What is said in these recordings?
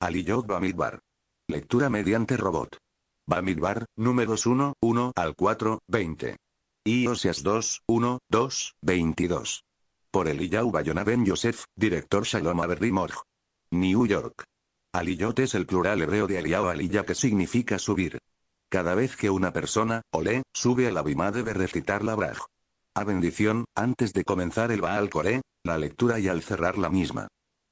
Aliyot Bamidbar. Lectura mediante robot. Bamidbar, números 1, 1 al 4, 20. Y 2, 1, 2, 22. Por Eliyahu Bayona Ben Yosef, director Shalom Morj, New York. Aliyot es el plural hebreo de Eliyahu Aliyah que significa subir. Cada vez que una persona, ole, sube a la bima debe recitar la braj. A bendición, antes de comenzar el Baal Coré, la lectura y al cerrar la misma.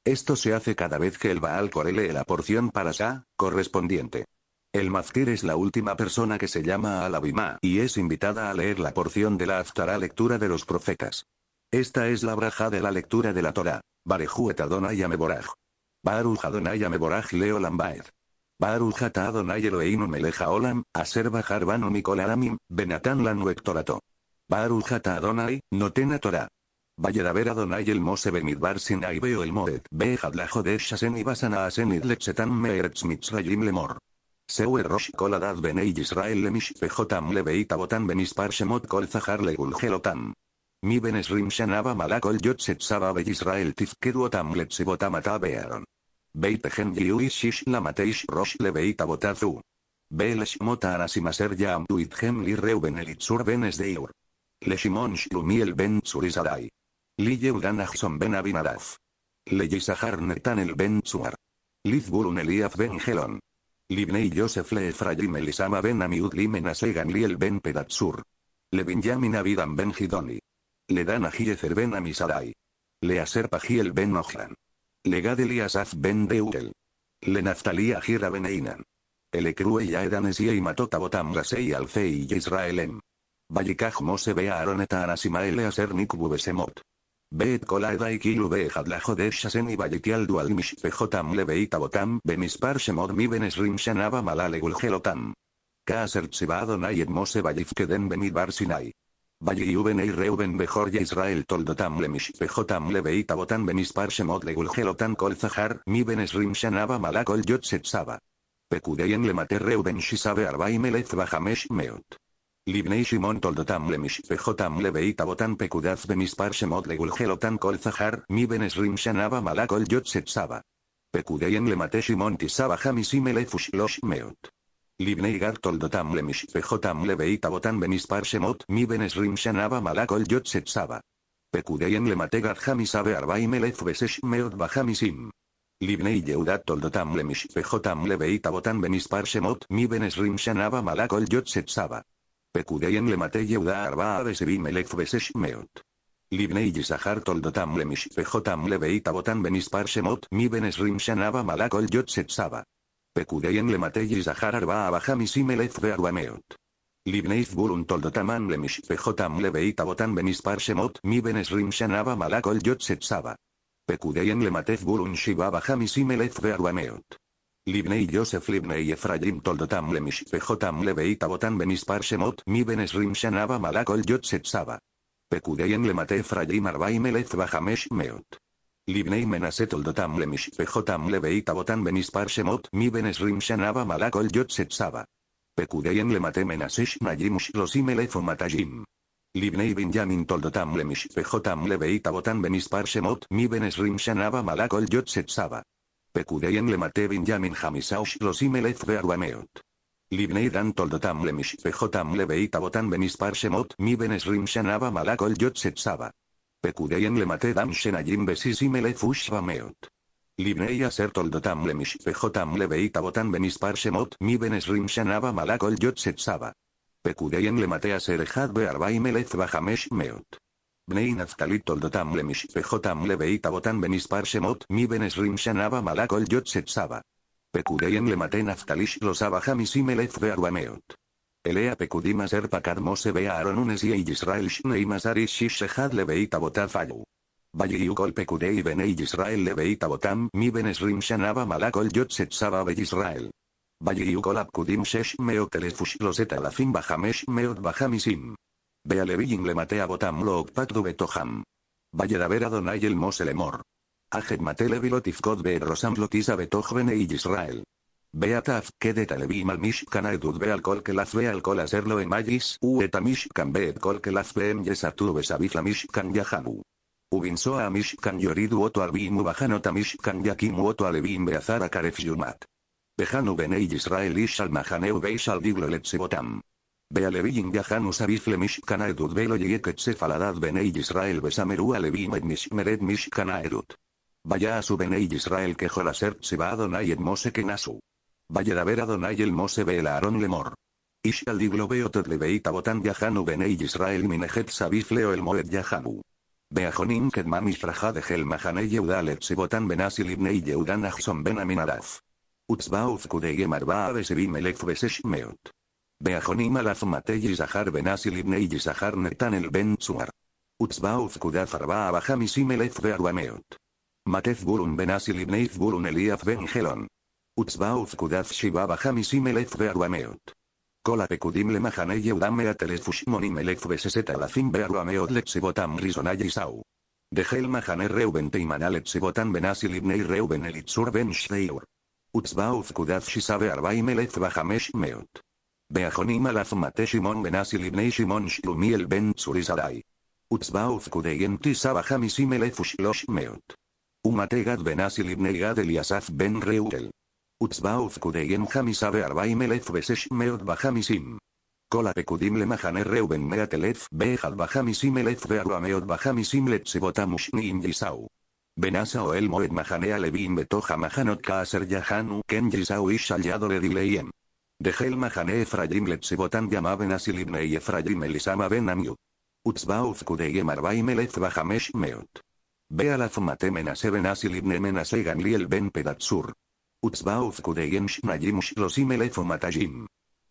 Esto se hace cada vez que el Baal lee la porción para Sa, correspondiente. El Maftir es la última persona que se llama al Abimá y es invitada a leer la porción de la Aftará lectura de los profetas. Esta es la braja de la lectura de la Torah. Barejuet Adonai Ameboraj. Baruj Adonai Ameboraj Leo Lambaed. Adonai Eloheinu Meleja Olam, Aser Bajar Banu Mikol Benatan Lanu Adonai, Notena Torah. Valladaver Adonai el Mose Midbar Sinai Veo el Modet. Behad la Jodesh Asen y Basana Asen Meeretz Mitzrayim Lemor. Sewer Rosh Koladad Benei Israel Lemish Pejotam Lebeita Botan Benispar Shemot Kol Zahar Legul Gelotam. Mi ben shanaba malakol yotset saba Israel tifkeduotam letzibotam atabearon. uishish la lamateish rosh lebeita botazu. Belesh mota arasimaser yaam li reuben elitzur benes deur. Leshimon shlumiel ben tzurizadai. Lilleudanajson ben Abinadaf. Netan el ben Suar. Lizburun Eliaf ben Gelon. Libnei Yosef le Efraim Elisama ben Amiud Limenase Ganliel ben Pedatsur. Le Yamin Abidam ben Gidoni. Le Dan ben Amisadai. Le Aser ben Ojlan. Le Gadel ben Deuel. Le Naftali Jira ben Einan. El Ecrue y Matotabotam Gasei Alcei y Israelem. Vallecaj Mose Anasima el Aser Besemot. Beet kol y beejad la jodesha seni dual mishpejotam leveita botam bemispar shemod mibenes rimshanaba malalegu gelotam. Kaser mose Edmose Bar Sinai. Valliuben y Reuben ya Israel Toldotam Lemish Pejotam Leveita Botan Benispar Shemot Legulgelotan Kol Zahar Miben Srim Shanaba Malakol Yotset Saba. le Reuben Shisabe Arbaim Bajamesh Meot. Libnei Shimon toldotam tamlemish pehotam le beita botan pecudaz de gulgelotan kol zahar mi Benes shanaba malakol Yotsetzaba. Pecudeyen le Lemate Shimon tisaba le meot. Libnei gar toldotam le beita botan mi Benes Rim shanaba malakol Pecudeyen le Lemate gar jamisabe arbaime meot bajamisim. Libnei Yehudat toldotam le mishpejotam le beita botan mi shanaba malakol Pecudeyen le matei Yehuda Arba Besebimelech meot. Libnei Yisahar Toldotam Lemish Pejotam Leveita Botan Benispar Shemot Mi benes Shanaba Malakol Yotset Saba. Pecudeien le matei Yisahar Arba Abahamisimelev Bearbameot. Libneif burun toldotaman lemish pejotam leveita botan benispar shemot mi benes shanaba malakol yotset saba. le lematez burun Shiva jamisim elef bearbameot. לבני יוסף לבני אפרים תולדותם למשפחותם לבית אבותם במספר שמות מבין עשרים שנה ומעלה כל יוצאת סבא. פקודיהם למטה אפרים ארבעים אלף וחמש מאות. לבני מנסה תולדותם למשפחותם לבית אבותם במספר שמות מבין עשרים שנה ומעלה כל יוצאת סבא. פקודיהם למטה מנסה שניים ושלושים אלף ומאתיים. לבני בנימין תולדותם למשפחותם לבית אבותם במספר שמות מבין עשרים שנה ומעלה כל יוצאת סבא. פקודיין למטה בנימין חמישה ושלושים אלף וארבע מאות. לבני דן תולדותם למשפחותם לבית אבותם במספר שמות מבן עשרים שנה ומעלה כל יוצאת סבא. פקודיין למטה דם שניים בשישים אלף ושבע מאות. לבני עשר תולדותם למשפחותם לבית אבותם במספר שמות מבן עשרים שנה ומעלה כל יוצאת סבא. פקודיין למטה עשר אחד בארבעים אלף וחמש מאות. בני נפתלי תולדותם למשפחותם לבית אבותם במספר שמות מבן עשרים שנה ומעלה כל יוצאת סבא. פקודיהם למטה נפתלי שלושה וחמישים אלף וארבע מאות. אליה פקודים עשר פקד משה ואהרון ונשיאי ישראל שניים עשר איש איש אחד לבית אבותיו עלו. ויהיו כל פקודי בני ישראל לבית אבותם מבן עשרים שנה ומעלה כל יוצאת סבא בישראל. ויהיו כל הפקודים שש מאות אלף ושלושת אלפים וחמש מאות וחמישים. Bealevillin le matea a botam lo du betoham. Valle a donay el moselemor. Ajet mate levilotifkot be rosam lotisa betohvene y Israel. Beataf, quede al mishkan edud be alcohol que las ve alcohol hacerlo en em magis, u eta can be alcohol que las ve en em yesatu la mishkan yahamu. Ubinsoa mishkan yoridu oto bajan bajanotamish mishkan yakim oto alevim beazara karef yumat. bene y Israel ish al mahaneu beish al diglo botam. Bea Levi in Gahanu Sabifle Mishkanaedut Velo faladad Benei Israel Besameru Alevi Med Mishmeret Mishkanaedut. Vaya a su Benei Israel Kejolaser Tseba Adonai Ed Mose Kenasu. Vaya a ver Adonai El Mose el Aaron Lemor. Ishal Diglo Beotet Levei Tabotan Yahanu Benei Israel Minejet Sabifle O El Moed Yahanu. Beahonim Kedmam Israja de Gel Yeudalet Sebotan Benasil Ibnei Yeudan Ahson Ben Aminadaf. Utsbauz Kudei Besesh בהחונים על עצמתי יזכר ונאסי לבני יזכר נתנאל בן צואר. וצבא ופקודת ארבע וחמישים אלף וארבע מאות. מטף גורון בנאסי לבני גורון אליאף בן חלון. וצבא ופקודת שבעה וחמישים אלף וארבע מאות. כל הפקודים למחנה יהודה מאת אלף ושמונים אלף וששת אלפים וארבע מאות לצבאותם ראשונה יישאו. דחל מחנה ראובן תימנה לצבאותן בנאסי לבני ראובן אליצור בן שוויור. וצבא ופקודת שישה וארבעים אלף וחמש מאות. על אף מטה שמעון בנאסי לבני שמעון שלומי אל בן צורי זרעי. וצבאו פקודיין תיסע בחמישים אלף ושלוש מאות. ומטה גד בנאסי אסי לבני גד אליסף בן ראוטל. וצבאו פקודיין חמישה וארבעים אלף ושש מאות בחמישים. כל הפקודים למחנה ראובן מאת אלף באחד בחמישים אלף וארבע מאות בחמישים לצבותם ושניים גיסאו. בנסה אוהל מועד מחנה הלווים בתוך המחנות כאשר יחנו כן גיסאו איש על ידו לרגליהם. דחל מחנה אפרים לתשיבותם ימיו נשיא לבני אפרים אליסמה בן עמיו. הוצבה ופקודיהם ארבעים אלף וחמש מאות. באלף מטה מנסה ונשיא לבני מנסה גמליאל בן פדצור. הוצבה ופקודיהם שניים ושלושים אלף ומאתיים.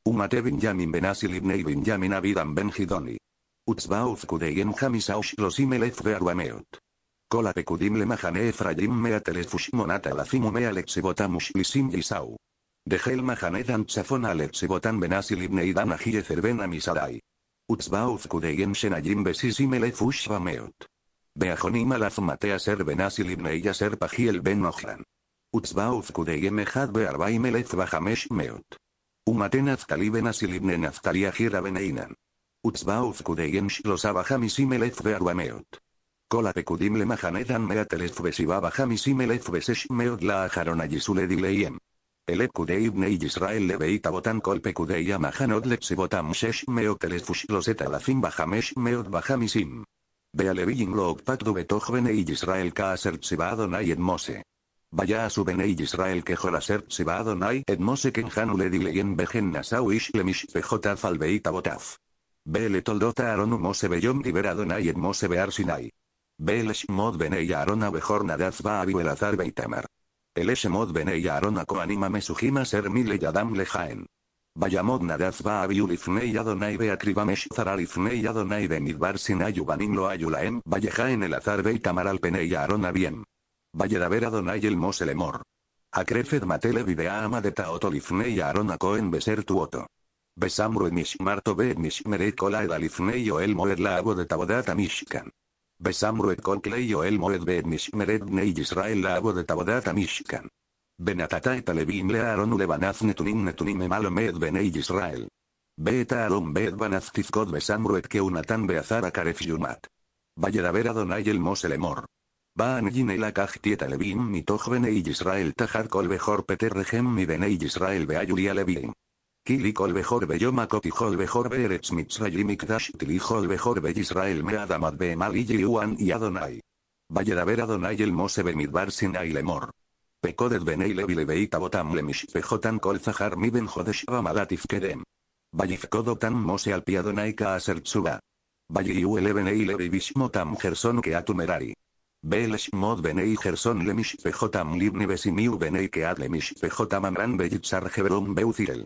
ומטה בנימין בנשיא לבני בנימין אבידם בן חידוני. הוצבה ופקודיהם חמישה ושלושים אלף וארבע מאות. כל הפקודים למחנה אפרים מאת אלף ושמונת אלפים ומאה לקציבותם ושליסים יישאו. Dejel Mahamed Anchafon Alex Botan Benasil a Idan Ajire Cerben Utsbauz Kudeyem Shenayim Besisimele Fush Beajonim Matea Ser Pajiel Ben ojlan. Utsbauz Kudeyem Ejad Bajamesh Meot. Umaten Azkali Benasil Naftali Beneinan. Utsbauz Kudeyem Shlosabajamisim Elez Bearbameot. Cola pecudim le mahanedan la ajaron el e ibn ibnei Israel leveita botan kolpe kudei amahanod botam shesh meot elesfush la fin bahamesh meot bahamisim. Bealevijin lo du betoj ei Israel ka aser et Mose. Vaya a su ei Israel que jolaser tzibadonai edmose kenjanu ledileyen bejen nasau ish lemish pejotaf falveita botaf. Bele toldota Aaron Mose beyom liberadonai mose bear sinai. Bele shmod ei Aaron abejor nadaz ba elazar beitamar. El Eshemod Benei Aaron anima Mesujima Ser Mile Yadam Vaya Vayamod Nadaz Baabiu Lifnei Adonai y Meshuzara A Adonai Benidbar Sinayu ayulaem. Valleja Vallejaen El Azar Beitamar Alpenei Aaron Abiem. Adonai El Mosel elemor. Akrefed Matele videama Amadeta Oto y Aaron en Beser Tuoto. Besamru Mishmarto Be Mishmere y o elmo el Laabo de Tabodata Mishkan. Besamruet Conkley el Moed be'et Mishmeret Ney Israel abo de Tabodata Mishkan. Benatata et learon le Aaron Ulebanaz Netunim Netunim malomed Med Benei Israel. Beta Aaron Banaz Tizkot Besamruet Keunatan Beazara Karef Yumat. Vayeraber Adonai el Moselemor. Baan la Kajtiet Alevim Mitoch Benei Israel Tajar Kol be'hor Peter Regem Mi Benei Israel Beayulia Levim. Kili vejor Yoma Koti Holbejorbe Eretz Mitzrayim Mikdash Tili meadamat be Meadamad y Adonai. Valle Adonai el Mose midbar Sinai Lemor. Pecodet Benei Levile Beitabotam le Lemish Pejotan Mi Ben Jodesh Abamalatif Kedem. Mose al Piadonai ka Tsuba. Valli Benei Gerson Keatumerari. atumerari. mod benei gerson lemish pejotam libni besimiu benei lemish amran beucirel.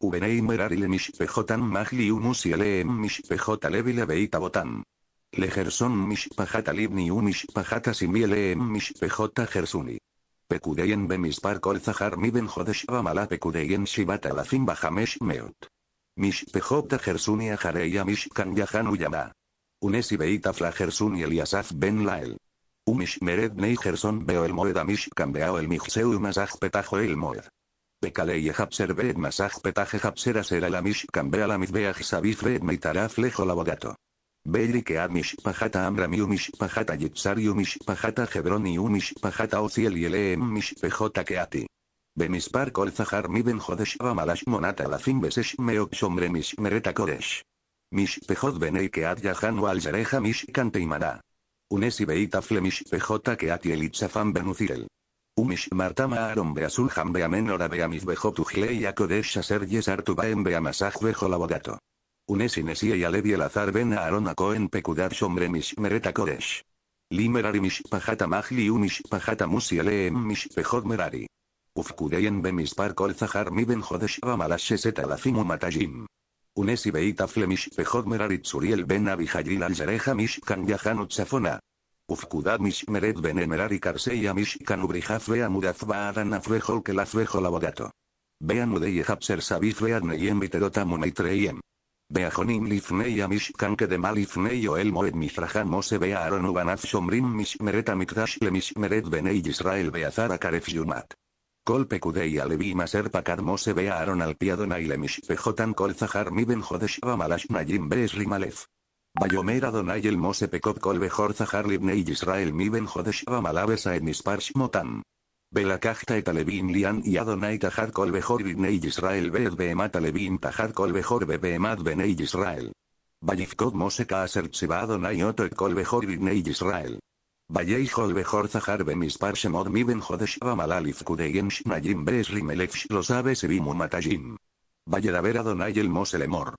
Ubenei Meraril Mishpejotan Magliu Musialeem Mishpejotalevi Beita Botan. Legerson Mishpajata Libni Umishpajata Simieleem Mishpejota Gersuni. Bemispar Kolzahar Mi Benjodeshba Mala Pecudeyen Shibata fin Bajamesh Meot. Mishpejota Gersuni Ajareya Mishkan Yahanu Yama. Unesi Beita el Eliasaf Ben Lael. Umish Mered Gerson Beo el Moed Mishkan Beao el Mixeu Mazaj Petajo el Moed. Bekaleia Hapser Masaj Petaje Hapser Sera la Mishkan la Mizbeaj Sabif Beed Meitaraf Lejo Pajata Amrami Umish Pajata Yitzari Pajata Hebroni Umish Pajata Ociel Yeleem Mish pejota Keati. Bemispar Kol Zahar Mi Ben Jodesh Amalash Monata Lafim Besesh Meok Sombre Mish Mereta Kodesh. Mish Pejot Benei Keat Mish Unesi Beita Flemish PJ Keati elitzafam Benucirel. Umish martama aaron beazul a Amenora kodesh beamis bejotuglei akodesh aserges artubaem beamasaj bejolabodato. Unes inesie y aleviel azar ben aaron acoen pecudar Mish mereta kodesh. Limerari Pajata magli umishpajata Mish mish merari. Ufkudeyen bemispar kol zahar mi ben jodesh bamalash seta matajim. Unesi Beita Flemish mishpejot merari tsuriel ben abijayil alzereja Mish hanut Safona. Ufkudad mishmeret benemerar y karseya mishkan ubrija frea mudazbaaran afrejo que la frejo abogato. Vean udeye hapser sabif neyem biterota munaitreyem. Beajonim lifneya mishkan que de el moed se mose aron ubanaz shomrim mishmeret amikdash le mishmeret benei Israel beazara karef yumat. Kol pekudei alevi maser pakad mose aaron al piadona le mishpejotan kol zahar mi ben jodesh nayim bees rimalef. Bayomer Adonai el Mose Pekov Kol Behorza Harlibnei Israel Miben Jodeshava malavesa en MOTAN Belakachta et Alevin Lian y Adonai Tajar Kol Behor LIBNEI Israel Beet Behemat Alevin Tajar Kol Behor BE NEI Israel. VAYIFKOT Mose Kaaser Tseba Adonai Oto Kol Behor LIBNEI Israel. Bayei Kol Behor Zahar Miben Jodeshava Malalif Kudeyen Shnayim Besrimelef Shlosabe matajim. MATAJIM Adonai el Mose Lemor.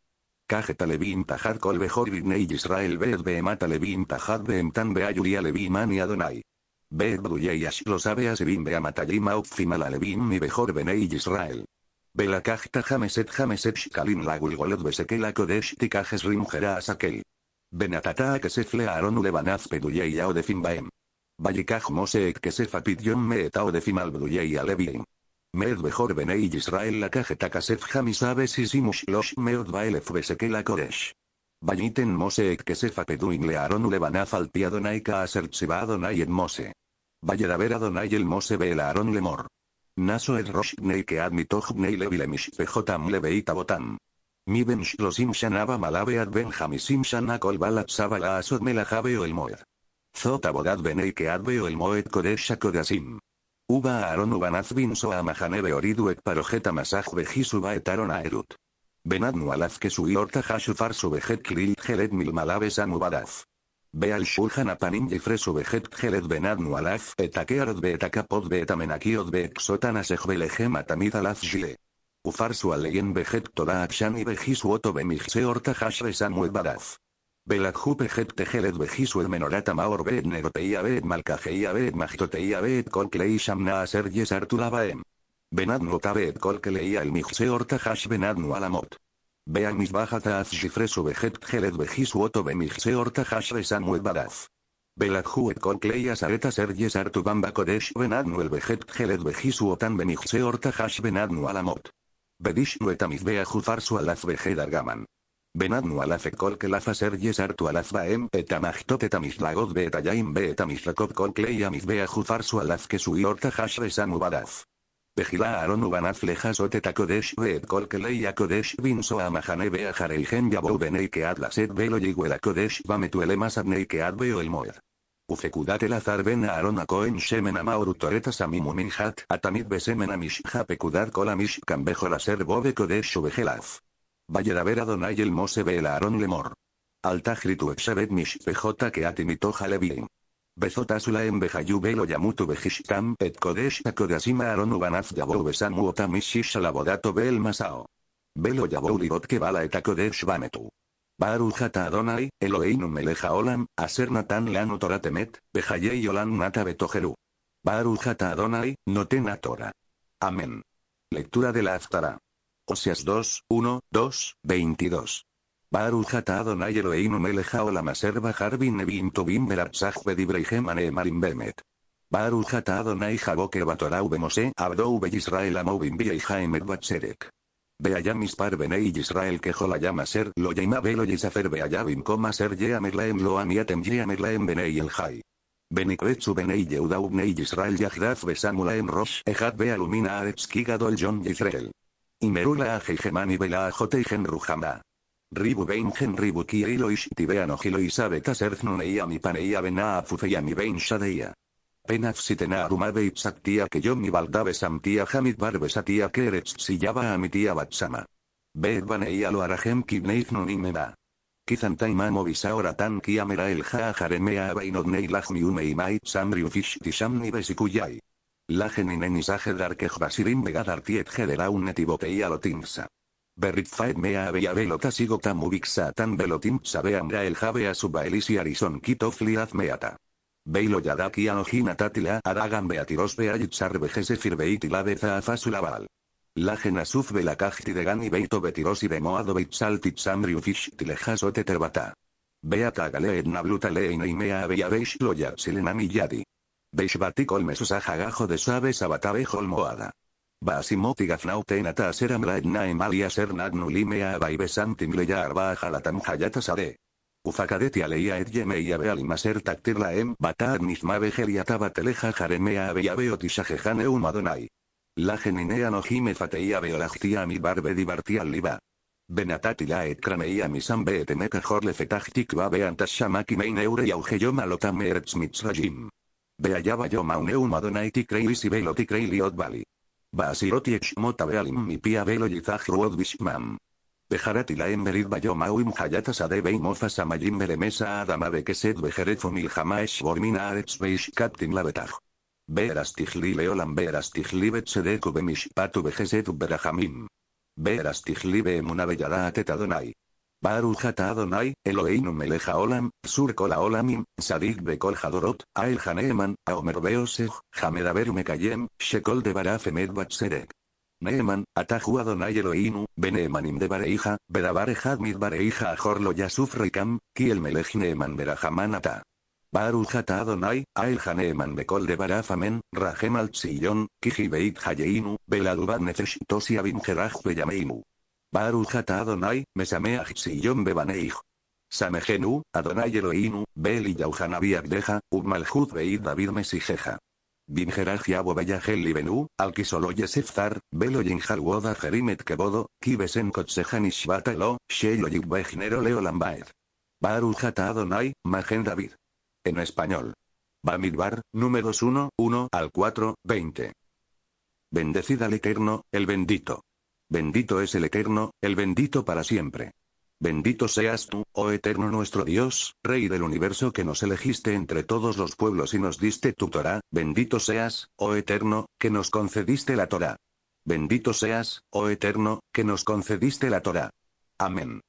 Kajet Levim Tajad Kol Behor Bibnei Yisrael Beet Levim Tajad Behemtan Beayuria Leviman y Adonai. Beet lo Ashlo Sabe Asibim Beamatalim Aupfim Alevim mi Behor Benei Yisrael. Hameset Jameset Jameset Shkalim Golot Besekel Akodesh Tikajes jera Asakel. Benatata Kesefle Aaron Ulebanaz Peduyei Aodefim Baem. se Moseek Kesef o Odefim Al Albruyei Alevim. Em. Meed Behor Benei Israel la cajeta kasef Hamisabe Sisimush Losh Meod Baelef Besekela Koresh. Bañiten que Kesefa Peduin Learon Ulebanaf ka Kaasertsiba Adonai et Mose. Vayedaber Adonai el Mose Aron Lemor. Naso rosh Roshnei que admitó Jnei Levilemish Pejotam Leveita Botam. Mi ben shlosim shanaba malabe ad ben hamisim shanakol balat sabala asod melajabe o el moed. Zot ben benei adbe o el moed kodesh akodasim. Uba Aaron ubanaz a majanebe oriduek parojeta masaj uba etaron aerut. Benadnu que su horta hashufar su vejet kril gelet mil malabes badaz. Be al shulhan apanim yefre vejet gelet benadnu alaf etakearod beetakapod beetamenakiod beexotanas ejbelejem atamid alaz jile. Ufar vejet toda akshan y uoto oto bemijse horta hashre badaz. Beladjupe het tegelet vejisu el menorata maor bet negoteia bet malcajeia bet magitoteia bet shamna aser yes artulabaem. Benadnu kolke leia el mijse orta hash benadnu alamot. Vea mis bajata az shifresu vejet tejered vejisu oto be mijse orta hash badaf. et sareta ser yes kodesh benadnu el vejet tejered vejisu hash benadnu alamot. nu etamiz vea juzar su alaf Benadnu alafekol kol que lafa yesar tu alaf baem etamachtote tamislagot betayim betamislakop kol a beajuzar su alaf que su iorta resan ubadaf. Pejila Aaron Ubanaz lejas oteta kodesh et kol a kodesh vinso amahane yabou laset velo kodesh que ad veo el moed. el azar ben Aaron shemen hat atamid besemen amish kol amish la bobe kodesh Valladaver Adonai el Mose la Aaron Lemor. Altajritu Exabet pejota que Mitoja Levin. Bezot Asula en em, Bejayu velo Yamutu Bejishtam et Kodesh Akodasima Aaron Ubanaz Yabou Besamu Otamishish Alabodato Bel Masao. Velo Yabou Libot bala et Akodesh Bametu. Barujata Adonai, Eloheinu Meleja Olam, Aser Natan Lanu Toratemet, Bejayei Olan Nata Betojeru. Adonai, a tora. Amén. Lectura de la Aftara. Oseas 2, 1, 2, 22. Baruch ata Adonai Elohim meleja olamaser bajar bin nevin tobim beratzaj bedibreihem anemarim bemet. Baruch Adonai batorau bemose abdou beyisrael amovim biyeihaemet batserek. Beayam ispar benei Israel que la ser lo llama Belo yisafer beayá bim ser yeamerlaem lo amiatem yeamerlaem benei el jai. Benikretsu benei Yehudau bnei Israel yahdaf besamulaem rosh ejad bealumina alumina kigadol yon Yisrael merula a y Vela a Joteigen Rujamba. Ribu gen Ribu Kirilo Ishtibeano Gilo Isabe Kaserznune y mi paneia Bena Afufeia mi Bein Shadeia. Penaf sitena arumabe ipsactia que yo mi baldabe samtia hamid barbesatia querets sillaba a mi tía batsama. Bedbaneia lo arajem kibneiznun imeba. Kizantai mamo bisaora tan kiamera el bainodnei abeinodnei lajmiume imait samriu besikuyai. Lagen enisaje darkej basirin vegadar tiet lo netiboteia lotinsa. et mea abeya velota sigota tan velotim sabeamra el jave a elisi arison kitofliaz meata. Beilo yadaki anojina tatila aragan beatiros beayitzar vejese firbeitilaveza afasulaval. La asuf de gani beito betiros y bemoado terbata. Beata galeet bluta y mea beishloya silenami yadi. Beishvati a jagajo de sabes abatabe holmoada. Basimoti gafnaute nata seram laedna emalia sernat nulimea arba jalatam hayata sare. Ufakadeti aleia et yemeia bealimaser la em bata nismabe geliataba bateleja jaremea abeyabeo tisajejane umadonai. La geninea no jime fateia beolachtia mi barbe liba. Benatatila et craneia misambe jorle fetachtik babe antas shamaki mein eure y Beayaba mauneu Adonai tikreis velo tikrei liot bali. Baasiroti Mota bealim mi pia velo yitzahruod bishmam. Bejarati laem berid bayomauim hayata sade beimofa samayim belemesa adama bekeset bejerefo milhama esbormina aretz beishkaptin labetaj. Beeras tijli leolam beeras tijli betsedeku bemishpatu bejeset berajamim. Beeras tijli beemuna beyada atet Adonai. Baruch Adonai, Eloheinu meleja olam, sur olamim, sadik bekol hadorot, ael haneeman, aomer beoseg, mekayem, shekol debaraf emet batzerek. Neeman, Atahu Adonai Eloheinu, beneemanim de bareija, bedabar mit bareija ajor yasuf rekam, kiel el neeman berajaman ata. Adonai, ail haneeman bekol debaraf amen, rajem al kiji ki hayeinu, beladubad nefesh tosi Barujata Adonai, Mesameach yom Bebaneich. Samejenu, Adonai Eloinu, beli y Yauhanabi Abdeja, Umaljud Beid David Mesijeja. Bimjeraj Yabo Beyahel Libenu, Alkisolo Yesefzar, Belo Woda Jerimet Kebodo, Kibesen Kotsejan Ishbatalo, Leolambaed. Baruch Adonai, Magen David. En español. Bamidbar, números 1, 1 al 4, 20. Bendecid al Eterno, el bendito. Bendito es el Eterno, el bendito para siempre. Bendito seas tú, oh eterno nuestro Dios, Rey del universo que nos elegiste entre todos los pueblos y nos diste tu Torá, bendito seas, oh eterno, que nos concediste la Torah. Bendito seas, oh eterno, que nos concediste la Torah. Amén.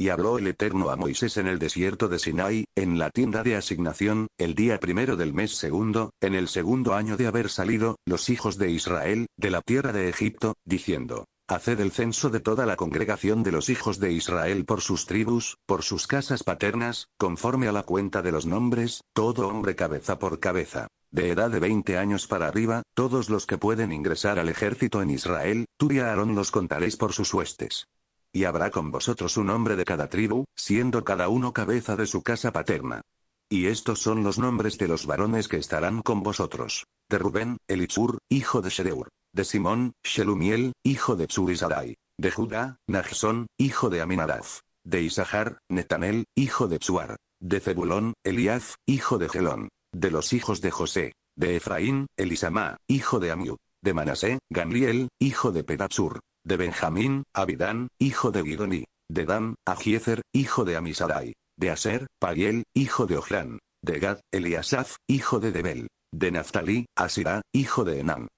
Y habló el Eterno a Moisés en el desierto de Sinai, en la tienda de asignación, el día primero del mes segundo, en el segundo año de haber salido, los hijos de Israel, de la tierra de Egipto, diciendo, Haced el censo de toda la congregación de los hijos de Israel por sus tribus, por sus casas paternas, conforme a la cuenta de los nombres, todo hombre cabeza por cabeza. De edad de 20 años para arriba, todos los que pueden ingresar al ejército en Israel, tú y Aarón los contaréis por sus huestes. Y habrá con vosotros un hombre de cada tribu, siendo cada uno cabeza de su casa paterna. Y estos son los nombres de los varones que estarán con vosotros. De Rubén, Elichur, hijo de Shedeur de Simón, Shelumiel, hijo de Tsurizadai, de Judá, Nachsón, hijo de Aminadaf, de Isahar, Netanel, hijo de Tsuar, de Zebulón, Eliaz, hijo de Gelón, de los hijos de José, de Efraín, Elisama, hijo de Amiú, de Manasé, Gamriel, hijo de Pedatsur, de Benjamín, Abidán, hijo de Gidoní, de Dan, Agiezer, hijo de Amisadai, de Aser, Pagiel, hijo de Ojlán, de Gad, Eliasaf, hijo de Debel, de Naftalí, Asirá, hijo de Enán,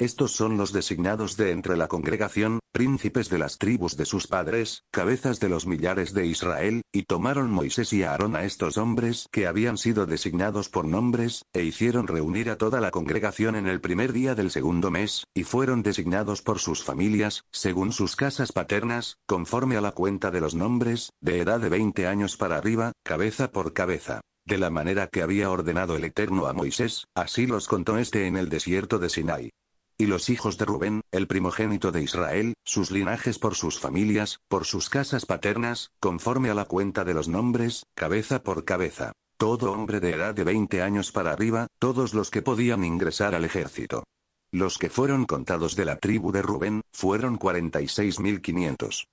estos son los designados de entre la congregación, príncipes de las tribus de sus padres, cabezas de los millares de Israel, y tomaron Moisés y Aarón a estos hombres que habían sido designados por nombres, e hicieron reunir a toda la congregación en el primer día del segundo mes, y fueron designados por sus familias, según sus casas paternas, conforme a la cuenta de los nombres, de edad de 20 años para arriba, cabeza por cabeza. De la manera que había ordenado el Eterno a Moisés, así los contó este en el desierto de Sinai. Y los hijos de Rubén, el primogénito de Israel, sus linajes por sus familias, por sus casas paternas, conforme a la cuenta de los nombres, cabeza por cabeza. Todo hombre de edad de 20 años para arriba, todos los que podían ingresar al ejército. Los que fueron contados de la tribu de Rubén, fueron 46.500.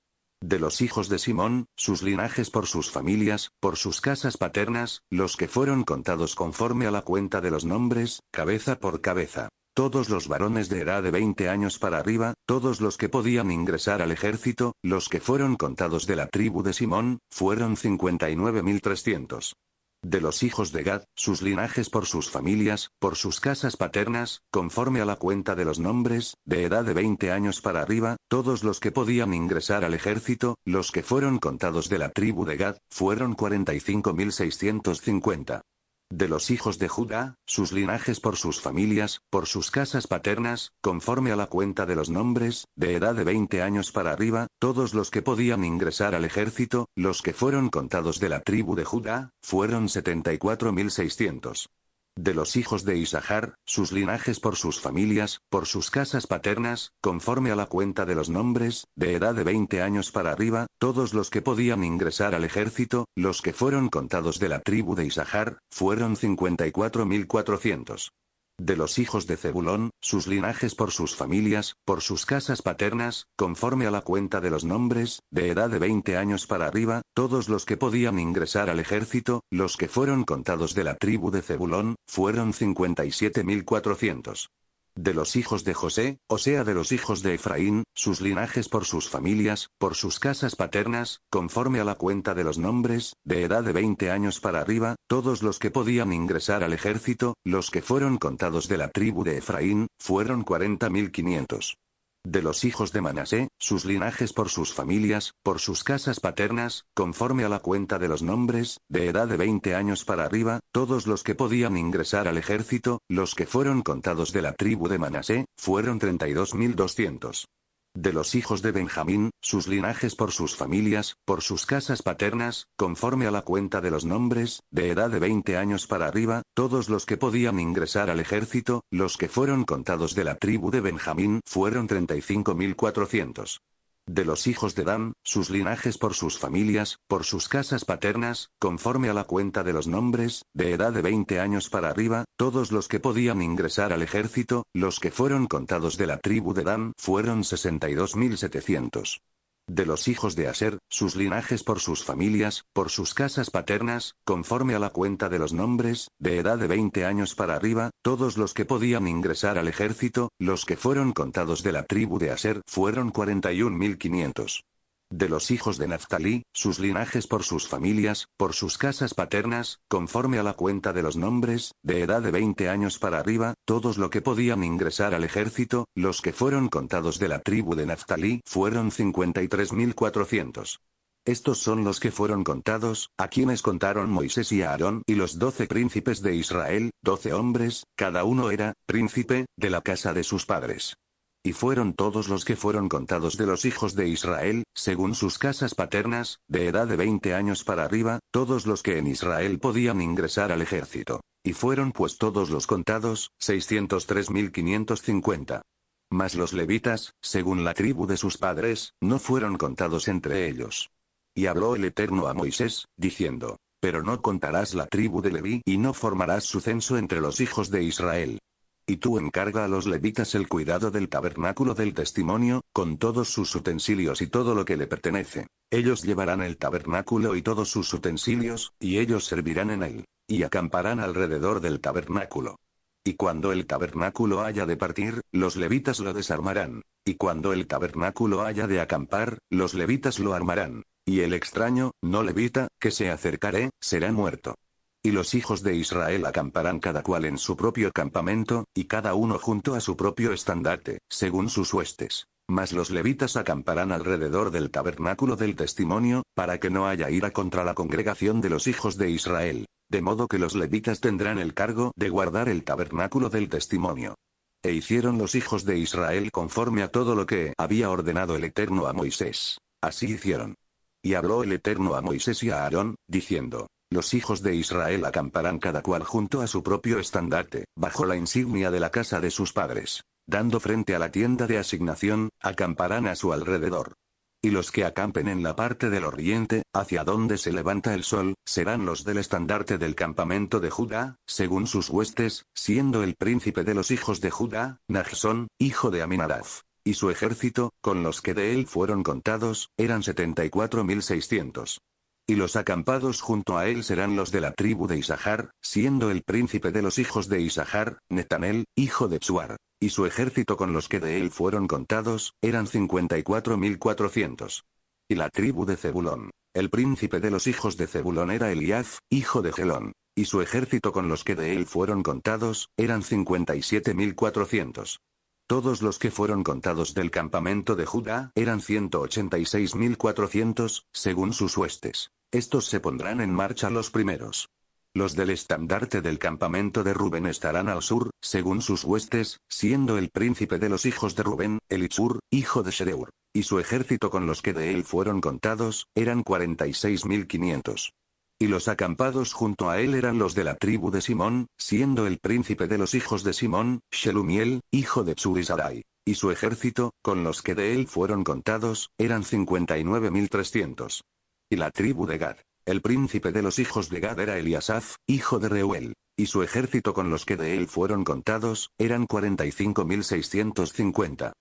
De los hijos de Simón, sus linajes por sus familias, por sus casas paternas, los que fueron contados conforme a la cuenta de los nombres, cabeza por cabeza. Todos los varones de edad de 20 años para arriba, todos los que podían ingresar al ejército, los que fueron contados de la tribu de Simón, fueron 59.300. De los hijos de Gad, sus linajes por sus familias, por sus casas paternas, conforme a la cuenta de los nombres, de edad de 20 años para arriba, todos los que podían ingresar al ejército, los que fueron contados de la tribu de Gad, fueron 45.650 de los hijos de Judá, sus linajes por sus familias, por sus casas paternas, conforme a la cuenta de los nombres, de edad de 20 años para arriba, todos los que podían ingresar al ejército, los que fueron contados de la tribu de Judá, fueron 74.600 de los hijos de Isahar, sus linajes por sus familias, por sus casas paternas, conforme a la cuenta de los nombres, de edad de 20 años para arriba, todos los que podían ingresar al ejército, los que fueron contados de la tribu de Isahar, fueron 54.400 de los hijos de Zebulón, sus linajes por sus familias, por sus casas paternas, conforme a la cuenta de los nombres, de edad de 20 años para arriba, todos los que podían ingresar al ejército, los que fueron contados de la tribu de Zebulón, fueron 57.400 de los hijos de José, o sea de los hijos de Efraín, sus linajes por sus familias, por sus casas paternas, conforme a la cuenta de los nombres, de edad de 20 años para arriba, todos los que podían ingresar al ejército, los que fueron contados de la tribu de Efraín, fueron 40.500 de los hijos de Manasé, sus linajes por sus familias, por sus casas paternas, conforme a la cuenta de los nombres, de edad de 20 años para arriba, todos los que podían ingresar al ejército, los que fueron contados de la tribu de Manasé, fueron 32.200 de los hijos de Benjamín, sus linajes por sus familias, por sus casas paternas, conforme a la cuenta de los nombres, de edad de 20 años para arriba, todos los que podían ingresar al ejército, los que fueron contados de la tribu de Benjamín fueron 35.400 de los hijos de Dan, sus linajes por sus familias, por sus casas paternas, conforme a la cuenta de los nombres, de edad de 20 años para arriba, todos los que podían ingresar al ejército, los que fueron contados de la tribu de Dan fueron 62.700 de los hijos de Aser, sus linajes por sus familias, por sus casas paternas, conforme a la cuenta de los nombres, de edad de 20 años para arriba, todos los que podían ingresar al ejército, los que fueron contados de la tribu de Aser fueron 41.500 de los hijos de Naftalí, sus linajes por sus familias, por sus casas paternas, conforme a la cuenta de los nombres, de edad de 20 años para arriba, todos los que podían ingresar al ejército, los que fueron contados de la tribu de Naftalí fueron 53.400. Estos son los que fueron contados, a quienes contaron Moisés y Aarón y los doce príncipes de Israel, doce hombres, cada uno era, príncipe, de la casa de sus padres y fueron todos los que fueron contados de los hijos de Israel, según sus casas paternas, de edad de veinte años para arriba, todos los que en Israel podían ingresar al ejército. Y fueron pues todos los contados, 603.550. Mas los levitas, según la tribu de sus padres, no fueron contados entre ellos. Y habló el Eterno a Moisés, diciendo, Pero no contarás la tribu de Leví y no formarás su censo entre los hijos de Israel y tú encarga a los levitas el cuidado del tabernáculo del testimonio, con todos sus utensilios y todo lo que le pertenece. Ellos llevarán el tabernáculo y todos sus utensilios, y ellos servirán en él, y acamparán alrededor del tabernáculo. Y cuando el tabernáculo haya de partir, los levitas lo desarmarán, y cuando el tabernáculo haya de acampar, los levitas lo armarán, y el extraño, no levita, que se acercaré, será muerto. Y los hijos de Israel acamparán cada cual en su propio campamento, y cada uno junto a su propio estandarte, según sus huestes. Mas los levitas acamparán alrededor del tabernáculo del testimonio, para que no haya ira contra la congregación de los hijos de Israel. De modo que los levitas tendrán el cargo de guardar el tabernáculo del testimonio. E hicieron los hijos de Israel conforme a todo lo que había ordenado el Eterno a Moisés. Así hicieron. Y habló el Eterno a Moisés y a Aarón, diciendo, los hijos de Israel acamparán cada cual junto a su propio estandarte, bajo la insignia de la casa de sus padres. Dando frente a la tienda de asignación, acamparán a su alrededor. Y los que acampen en la parte del oriente, hacia donde se levanta el sol, serán los del estandarte del campamento de Judá, según sus huestes, siendo el príncipe de los hijos de Judá, Najson, hijo de Aminadaf. Y su ejército, con los que de él fueron contados, eran 74.600 y los acampados junto a él serán los de la tribu de Isahar, siendo el príncipe de los hijos de Isahar, Netanel, hijo de Tsuar. Y su ejército con los que de él fueron contados, eran 54.400. Y la tribu de Zebulón. El príncipe de los hijos de Zebulón era Eliaz, hijo de Gelón. Y su ejército con los que de él fueron contados, eran 57.400. Todos los que fueron contados del campamento de Judá eran 186.400, según sus huestes. Estos se pondrán en marcha los primeros. Los del estandarte del campamento de Rubén estarán al sur, según sus huestes, siendo el príncipe de los hijos de Rubén, Elitsur, hijo de Shedeur. Y su ejército con los que de él fueron contados, eran 46.500. Y los acampados junto a él eran los de la tribu de Simón, siendo el príncipe de los hijos de Simón, Shelumiel, hijo de Tsurisadai. Y su ejército, con los que de él fueron contados, eran 59.300 y la tribu de Gad. El príncipe de los hijos de Gad era Eliasaf, hijo de Reuel, y su ejército con los que de él fueron contados, eran 45.650.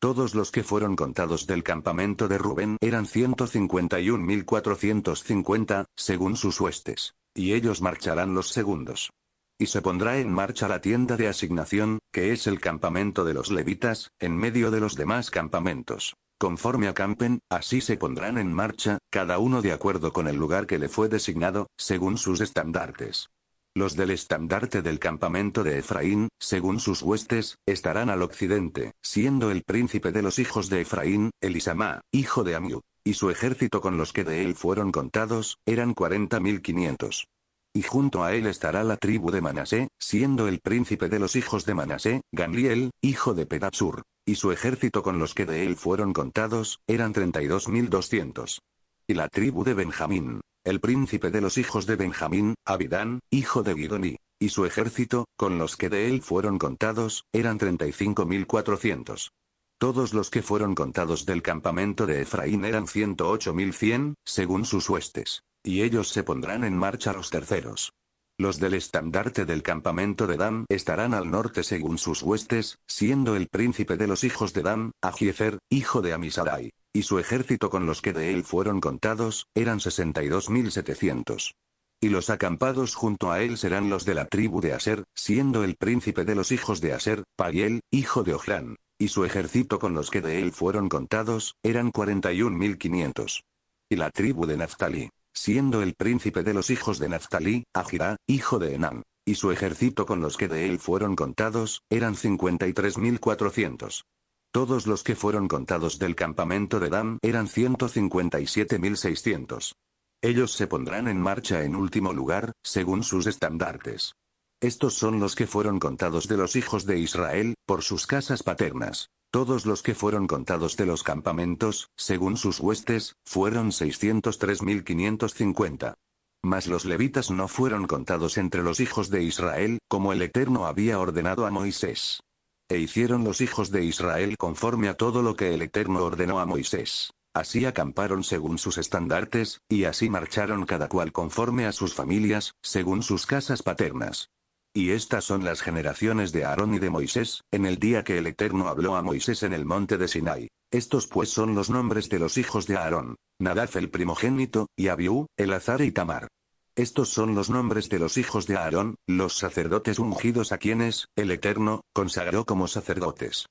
Todos los que fueron contados del campamento de Rubén eran 151.450, según sus huestes. Y ellos marcharán los segundos. Y se pondrá en marcha la tienda de asignación, que es el campamento de los levitas, en medio de los demás campamentos conforme acampen, así se pondrán en marcha, cada uno de acuerdo con el lugar que le fue designado, según sus estandartes. Los del estandarte del campamento de Efraín, según sus huestes, estarán al occidente, siendo el príncipe de los hijos de Efraín, Elisama, hijo de Amiú. Y su ejército con los que de él fueron contados, eran 40.500. Y junto a él estará la tribu de Manasé, siendo el príncipe de los hijos de Manasé, Gamliel, hijo de Pedapsur. Y su ejército con los que de él fueron contados, eran 32.200. Y la tribu de Benjamín, el príncipe de los hijos de Benjamín, Abidán, hijo de Gidoni, y su ejército, con los que de él fueron contados, eran 35.400. Todos los que fueron contados del campamento de Efraín eran 108.100, según sus huestes y ellos se pondrán en marcha los terceros. Los del estandarte del campamento de Dan estarán al norte según sus huestes, siendo el príncipe de los hijos de Dan, Agiefer, hijo de Amisadai. Y su ejército con los que de él fueron contados, eran 62.700. Y los acampados junto a él serán los de la tribu de Aser, siendo el príncipe de los hijos de Aser, Payel, hijo de Ojlán. Y su ejército con los que de él fueron contados, eran 41.500. Y la tribu de Naftali siendo el príncipe de los hijos de Naftalí, Ajirá, hijo de Enam. Y su ejército con los que de él fueron contados, eran 53.400. Todos los que fueron contados del campamento de Dan eran 157.600. Ellos se pondrán en marcha en último lugar, según sus estandartes. Estos son los que fueron contados de los hijos de Israel, por sus casas paternas. Todos los que fueron contados de los campamentos, según sus huestes, fueron 603.550. Mas los levitas no fueron contados entre los hijos de Israel, como el Eterno había ordenado a Moisés. E hicieron los hijos de Israel conforme a todo lo que el Eterno ordenó a Moisés. Así acamparon según sus estandartes, y así marcharon cada cual conforme a sus familias, según sus casas paternas. Y estas son las generaciones de Aarón y de Moisés, en el día que el Eterno habló a Moisés en el monte de Sinai. Estos pues son los nombres de los hijos de Aarón, Nadaf el primogénito, y Abiú, Elazar y Tamar. Estos son los nombres de los hijos de Aarón, los sacerdotes ungidos a quienes, el Eterno, consagró como sacerdotes.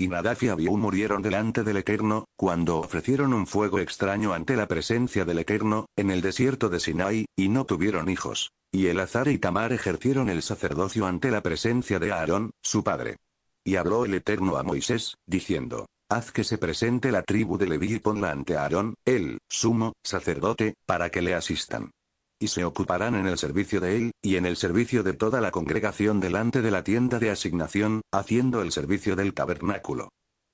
Y Nadaf y Abiú murieron delante del Eterno, cuando ofrecieron un fuego extraño ante la presencia del Eterno, en el desierto de Sinai, y no tuvieron hijos. Y Azar y Tamar ejercieron el sacerdocio ante la presencia de Aarón, su padre. Y habló el Eterno a Moisés, diciendo, Haz que se presente la tribu de Leví y ponla ante Aarón, el sumo sacerdote, para que le asistan. Y se ocuparán en el servicio de él, y en el servicio de toda la congregación delante de la tienda de asignación, haciendo el servicio del tabernáculo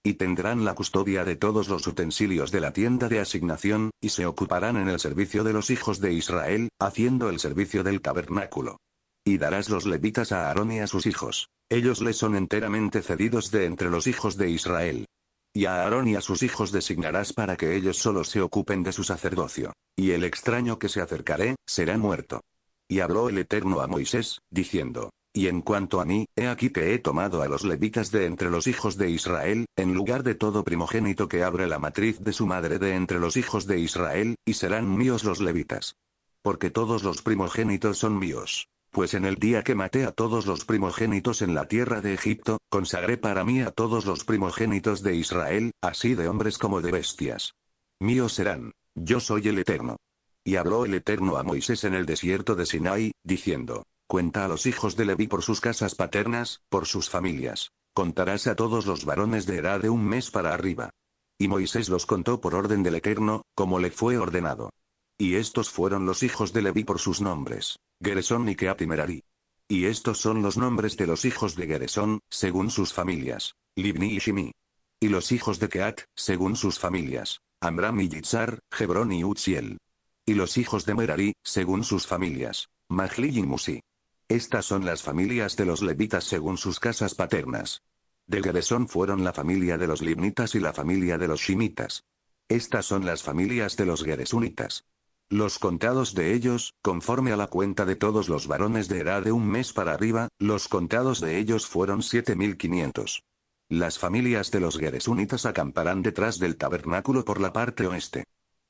y tendrán la custodia de todos los utensilios de la tienda de asignación, y se ocuparán en el servicio de los hijos de Israel, haciendo el servicio del tabernáculo. Y darás los levitas a Aarón y a sus hijos. Ellos les son enteramente cedidos de entre los hijos de Israel. Y a Aarón y a sus hijos designarás para que ellos solo se ocupen de su sacerdocio. Y el extraño que se acercaré, será muerto. Y habló el Eterno a Moisés, diciendo, y en cuanto a mí, he aquí que he tomado a los levitas de entre los hijos de Israel, en lugar de todo primogénito que abre la matriz de su madre de entre los hijos de Israel, y serán míos los levitas. Porque todos los primogénitos son míos. Pues en el día que maté a todos los primogénitos en la tierra de Egipto, consagré para mí a todos los primogénitos de Israel, así de hombres como de bestias. Míos serán. Yo soy el Eterno. Y habló el Eterno a Moisés en el desierto de Sinai, diciendo, Cuenta a los hijos de Leví por sus casas paternas, por sus familias. Contarás a todos los varones de edad de un mes para arriba. Y Moisés los contó por orden del Eterno, como le fue ordenado. Y estos fueron los hijos de Leví por sus nombres, Geresón y Keat Y estos son los nombres de los hijos de Geresón, según sus familias, Libni y Shimi. Y los hijos de Keat, según sus familias, Amram y Yitzhar, Hebrón y Utsiel. Y los hijos de Merari, según sus familias, Mahli y Musi. Estas son las familias de los levitas según sus casas paternas. De Geresón fueron la familia de los limnitas y la familia de los shimitas. Estas son las familias de los geresunitas. Los contados de ellos, conforme a la cuenta de todos los varones de edad de un mes para arriba, los contados de ellos fueron 7.500. Las familias de los geresunitas acamparán detrás del tabernáculo por la parte oeste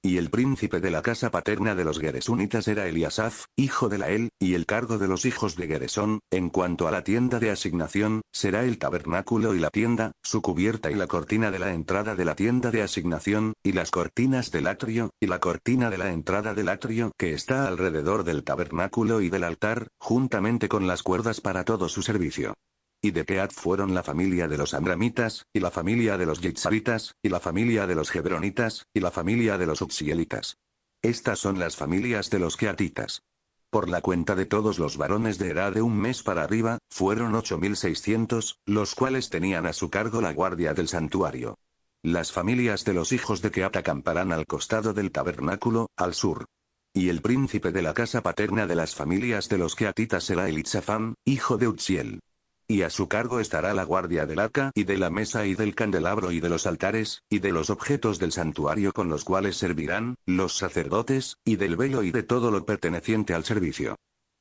y el príncipe de la casa paterna de los Geresunitas era Eliasaf, hijo de Lael, y el cargo de los hijos de Geresón, en cuanto a la tienda de asignación, será el tabernáculo y la tienda, su cubierta y la cortina de la entrada de la tienda de asignación, y las cortinas del atrio, y la cortina de la entrada del atrio que está alrededor del tabernáculo y del altar, juntamente con las cuerdas para todo su servicio y de Keat fueron la familia de los Andramitas, y la familia de los Yitzharitas, y la familia de los Hebronitas, y la familia de los Uxielitas. Estas son las familias de los Keatitas. Por la cuenta de todos los varones de edad de un mes para arriba, fueron 8.600, los cuales tenían a su cargo la guardia del santuario. Las familias de los hijos de Keat acamparán al costado del tabernáculo, al sur. Y el príncipe de la casa paterna de las familias de los Keatitas será Elitzafán, hijo de Uxiel y a su cargo estará la guardia del arca y de la mesa y del candelabro y de los altares, y de los objetos del santuario con los cuales servirán, los sacerdotes, y del velo y de todo lo perteneciente al servicio.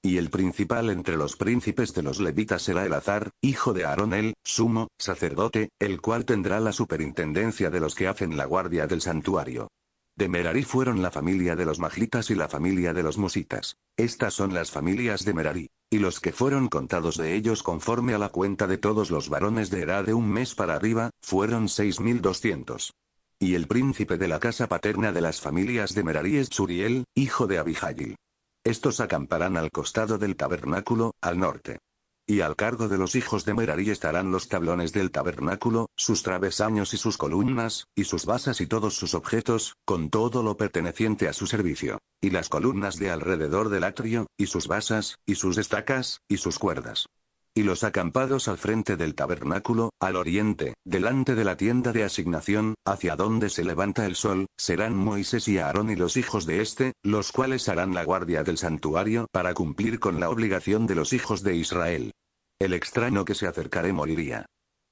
Y el principal entre los príncipes de los levitas será el azar, hijo de Aarón el, sumo, sacerdote, el cual tendrá la superintendencia de los que hacen la guardia del santuario. De Merari fueron la familia de los majitas y la familia de los musitas. Estas son las familias de Merari y los que fueron contados de ellos conforme a la cuenta de todos los varones de edad de un mes para arriba, fueron 6.200. Y el príncipe de la casa paterna de las familias de Merari es Suriel, hijo de Abijayil. Estos acamparán al costado del tabernáculo, al norte. Y al cargo de los hijos de Merari estarán los tablones del tabernáculo, sus travesaños y sus columnas, y sus basas y todos sus objetos, con todo lo perteneciente a su servicio. Y las columnas de alrededor del atrio, y sus basas, y sus estacas, y sus cuerdas y los acampados al frente del tabernáculo, al oriente, delante de la tienda de asignación, hacia donde se levanta el sol, serán Moisés y Aarón y los hijos de éste, los cuales harán la guardia del santuario para cumplir con la obligación de los hijos de Israel. El extraño que se acercaré moriría.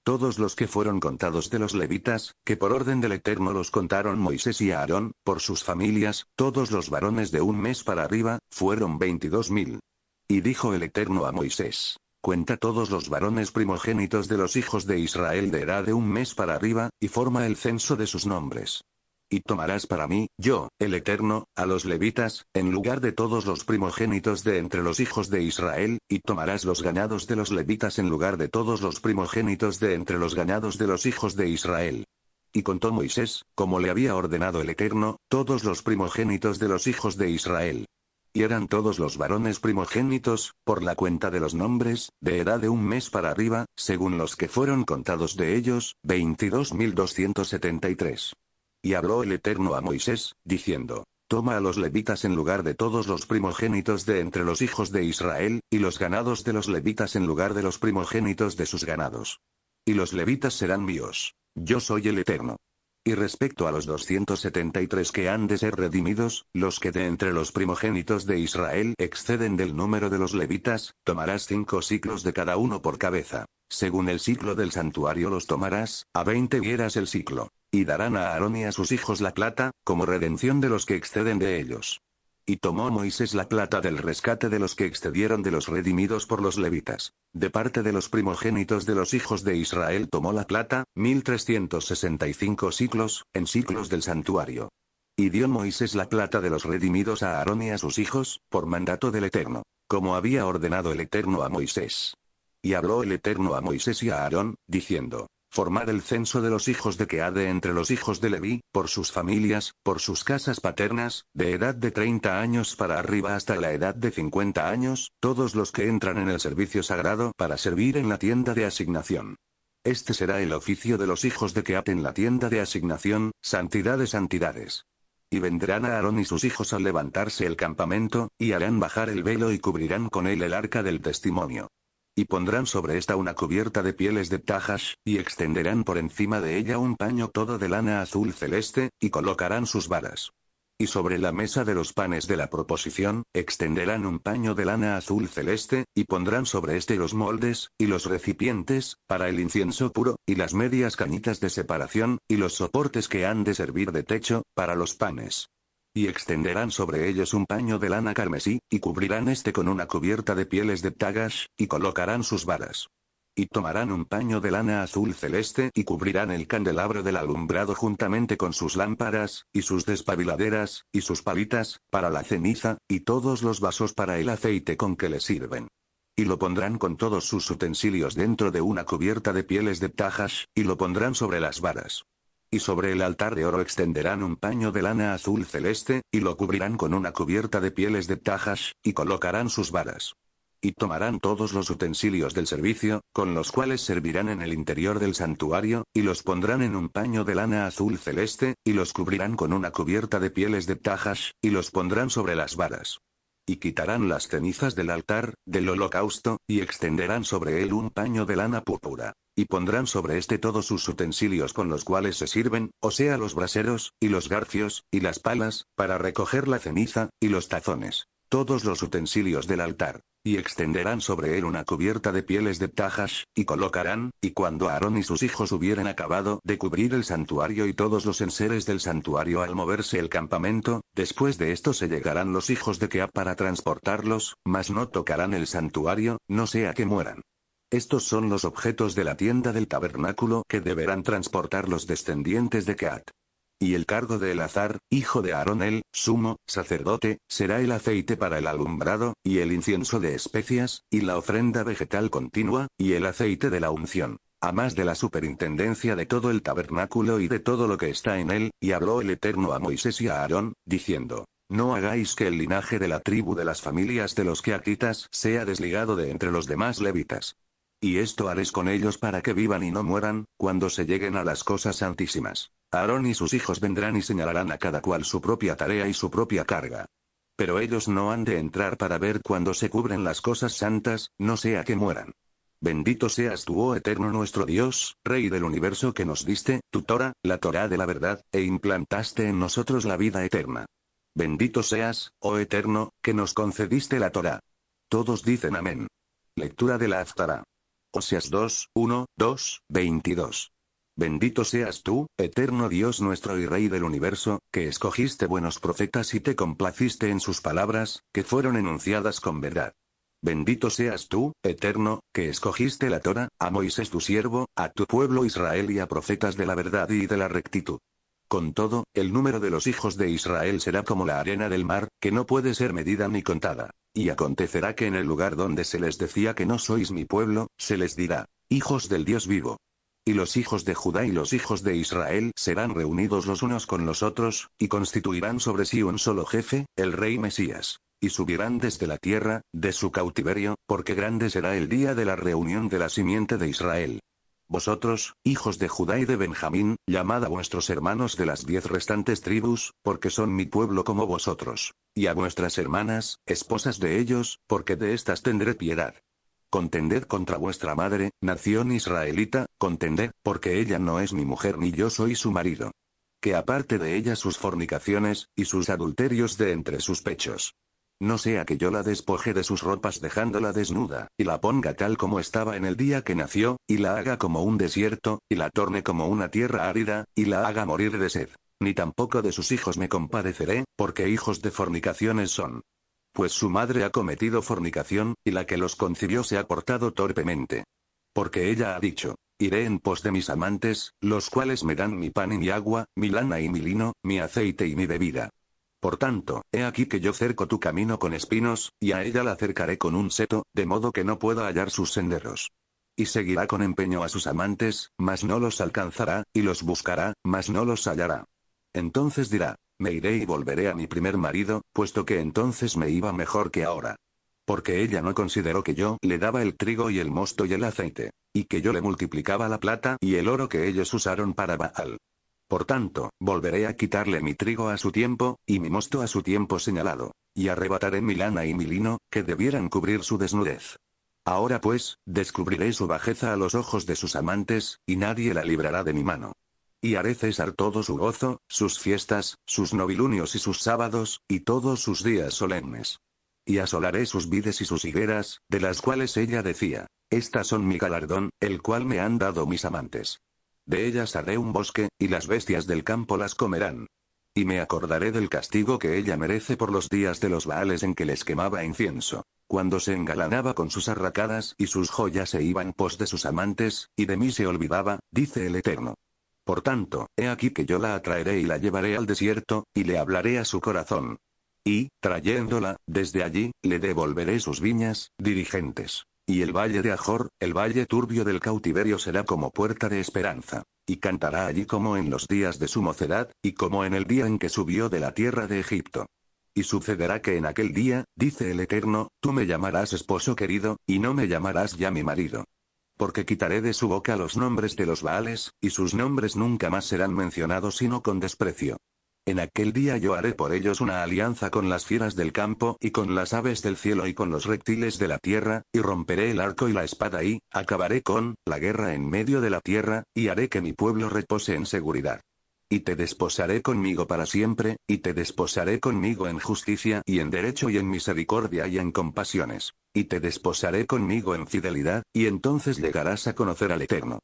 Todos los que fueron contados de los levitas, que por orden del Eterno los contaron Moisés y Aarón, por sus familias, todos los varones de un mes para arriba, fueron veintidós mil. Y dijo el Eterno a Moisés, Cuenta todos los varones primogénitos de los hijos de Israel de edad de un mes para arriba, y forma el censo de sus nombres. Y tomarás para mí, yo, el Eterno, a los levitas, en lugar de todos los primogénitos de entre los hijos de Israel, y tomarás los ganados de los levitas en lugar de todos los primogénitos de entre los ganados de los hijos de Israel. Y contó Moisés, como le había ordenado el Eterno, todos los primogénitos de los hijos de Israel. Y eran todos los varones primogénitos, por la cuenta de los nombres, de edad de un mes para arriba, según los que fueron contados de ellos, 22.273. Y habló el Eterno a Moisés, diciendo, Toma a los levitas en lugar de todos los primogénitos de entre los hijos de Israel, y los ganados de los levitas en lugar de los primogénitos de sus ganados. Y los levitas serán míos. Yo soy el Eterno. Y respecto a los 273 que han de ser redimidos, los que de entre los primogénitos de Israel exceden del número de los levitas, tomarás cinco ciclos de cada uno por cabeza. Según el ciclo del santuario los tomarás, a veinte vieras el ciclo. Y darán a Aarón y a sus hijos la plata, como redención de los que exceden de ellos. Y tomó Moisés la plata del rescate de los que excedieron de los redimidos por los levitas. De parte de los primogénitos de los hijos de Israel tomó la plata, 1365 ciclos, en ciclos del santuario. Y dio Moisés la plata de los redimidos a Aarón y a sus hijos, por mandato del Eterno, como había ordenado el Eterno a Moisés. Y habló el Eterno a Moisés y a Aarón, diciendo, formar el censo de los hijos de Keade entre los hijos de Leví, por sus familias, por sus casas paternas, de edad de 30 años para arriba hasta la edad de 50 años, todos los que entran en el servicio sagrado para servir en la tienda de asignación. Este será el oficio de los hijos de Keat en la tienda de asignación, santidad de santidades. Y vendrán a Aarón y sus hijos al levantarse el campamento, y harán bajar el velo y cubrirán con él el arca del testimonio y pondrán sobre esta una cubierta de pieles de tajas, y extenderán por encima de ella un paño todo de lana azul celeste, y colocarán sus varas. Y sobre la mesa de los panes de la proposición, extenderán un paño de lana azul celeste, y pondrán sobre este los moldes, y los recipientes, para el incienso puro, y las medias cañitas de separación, y los soportes que han de servir de techo, para los panes. Y extenderán sobre ellos un paño de lana carmesí, y cubrirán este con una cubierta de pieles de tagas, y colocarán sus varas. Y tomarán un paño de lana azul celeste y cubrirán el candelabro del alumbrado juntamente con sus lámparas, y sus despabiladeras, y sus palitas, para la ceniza, y todos los vasos para el aceite con que le sirven. Y lo pondrán con todos sus utensilios dentro de una cubierta de pieles de ptajas, y lo pondrán sobre las varas y sobre el altar de oro extenderán un paño de lana azul celeste, y lo cubrirán con una cubierta de pieles de tajas, y colocarán sus varas. Y tomarán todos los utensilios del servicio, con los cuales servirán en el interior del santuario, y los pondrán en un paño de lana azul celeste, y los cubrirán con una cubierta de pieles de tajas, y los pondrán sobre las varas. Y quitarán las cenizas del altar, del holocausto, y extenderán sobre él un paño de lana púrpura. Y pondrán sobre este todos sus utensilios con los cuales se sirven, o sea los braseros, y los garfios, y las palas, para recoger la ceniza, y los tazones. Todos los utensilios del altar y extenderán sobre él una cubierta de pieles de tajas, y colocarán, y cuando Aarón y sus hijos hubieran acabado de cubrir el santuario y todos los enseres del santuario al moverse el campamento, después de esto se llegarán los hijos de Kea para transportarlos, mas no tocarán el santuario, no sea que mueran. Estos son los objetos de la tienda del tabernáculo que deberán transportar los descendientes de Keat y el cargo de Elazar, hijo de Aarón el, sumo, sacerdote, será el aceite para el alumbrado, y el incienso de especias, y la ofrenda vegetal continua, y el aceite de la unción. A más de la superintendencia de todo el tabernáculo y de todo lo que está en él, y habló el Eterno a Moisés y a Aarón, diciendo, no hagáis que el linaje de la tribu de las familias de los que queatitas sea desligado de entre los demás levitas. Y esto haréis con ellos para que vivan y no mueran, cuando se lleguen a las cosas santísimas. Aarón y sus hijos vendrán y señalarán a cada cual su propia tarea y su propia carga. Pero ellos no han de entrar para ver cuando se cubren las cosas santas, no sea que mueran. Bendito seas tú, oh eterno nuestro Dios, Rey del universo que nos diste, tu Torah, la Torah de la verdad, e implantaste en nosotros la vida eterna. Bendito seas, oh eterno, que nos concediste la Torah. Todos dicen amén. Lectura de la Aftara. Oseas 2, 1, 2, 22. Bendito seas tú, eterno Dios nuestro y Rey del universo, que escogiste buenos profetas y te complaciste en sus palabras, que fueron enunciadas con verdad. Bendito seas tú, eterno, que escogiste la Torah, a Moisés tu siervo, a tu pueblo Israel y a profetas de la verdad y de la rectitud. Con todo, el número de los hijos de Israel será como la arena del mar, que no puede ser medida ni contada. Y acontecerá que en el lugar donde se les decía que no sois mi pueblo, se les dirá, hijos del Dios vivo. Y los hijos de Judá y los hijos de Israel serán reunidos los unos con los otros, y constituirán sobre sí un solo jefe, el rey Mesías. Y subirán desde la tierra, de su cautiverio, porque grande será el día de la reunión de la simiente de Israel. Vosotros, hijos de Judá y de Benjamín, llamad a vuestros hermanos de las diez restantes tribus, porque son mi pueblo como vosotros. Y a vuestras hermanas, esposas de ellos, porque de éstas tendré piedad. Contended contra vuestra madre, nación israelita, contended, porque ella no es mi mujer ni yo soy su marido. Que aparte de ella sus fornicaciones, y sus adulterios de entre sus pechos. No sea que yo la despoje de sus ropas dejándola desnuda, y la ponga tal como estaba en el día que nació, y la haga como un desierto, y la torne como una tierra árida, y la haga morir de sed. Ni tampoco de sus hijos me compadeceré, porque hijos de fornicaciones son. Pues su madre ha cometido fornicación, y la que los concibió se ha portado torpemente. Porque ella ha dicho, iré en pos de mis amantes, los cuales me dan mi pan y mi agua, mi lana y mi lino, mi aceite y mi bebida. Por tanto, he aquí que yo cerco tu camino con espinos, y a ella la cercaré con un seto, de modo que no pueda hallar sus senderos. Y seguirá con empeño a sus amantes, mas no los alcanzará, y los buscará, mas no los hallará. Entonces dirá, me iré y volveré a mi primer marido, puesto que entonces me iba mejor que ahora. Porque ella no consideró que yo le daba el trigo y el mosto y el aceite, y que yo le multiplicaba la plata y el oro que ellos usaron para Baal. Por tanto, volveré a quitarle mi trigo a su tiempo, y mi mosto a su tiempo señalado, y arrebataré mi lana y mi lino, que debieran cubrir su desnudez. Ahora pues, descubriré su bajeza a los ojos de sus amantes, y nadie la librará de mi mano. Y haré cesar todo su gozo, sus fiestas, sus novilunios y sus sábados, y todos sus días solemnes. Y asolaré sus vides y sus higueras, de las cuales ella decía, Estas son mi galardón, el cual me han dado mis amantes. De ellas haré un bosque, y las bestias del campo las comerán. Y me acordaré del castigo que ella merece por los días de los baales en que les quemaba incienso, cuando se engalanaba con sus arracadas y sus joyas se iban pos de sus amantes, y de mí se olvidaba, dice el Eterno. Por tanto, he aquí que yo la atraeré y la llevaré al desierto, y le hablaré a su corazón. Y, trayéndola, desde allí, le devolveré sus viñas, dirigentes. Y el valle de Ajor, el valle turbio del cautiverio será como puerta de esperanza. Y cantará allí como en los días de su mocedad, y como en el día en que subió de la tierra de Egipto. Y sucederá que en aquel día, dice el Eterno, tú me llamarás esposo querido, y no me llamarás ya mi marido porque quitaré de su boca los nombres de los Baales, y sus nombres nunca más serán mencionados sino con desprecio. En aquel día yo haré por ellos una alianza con las fieras del campo y con las aves del cielo y con los reptiles de la tierra, y romperé el arco y la espada y, acabaré con, la guerra en medio de la tierra, y haré que mi pueblo repose en seguridad y te desposaré conmigo para siempre, y te desposaré conmigo en justicia y en derecho y en misericordia y en compasiones, y te desposaré conmigo en fidelidad, y entonces llegarás a conocer al Eterno.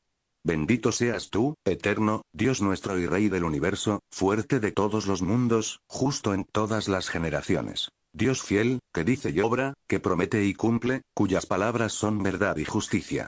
Bendito seas tú, Eterno, Dios nuestro y Rey del universo, fuerte de todos los mundos, justo en todas las generaciones. Dios fiel, que dice y obra, que promete y cumple, cuyas palabras son verdad y justicia.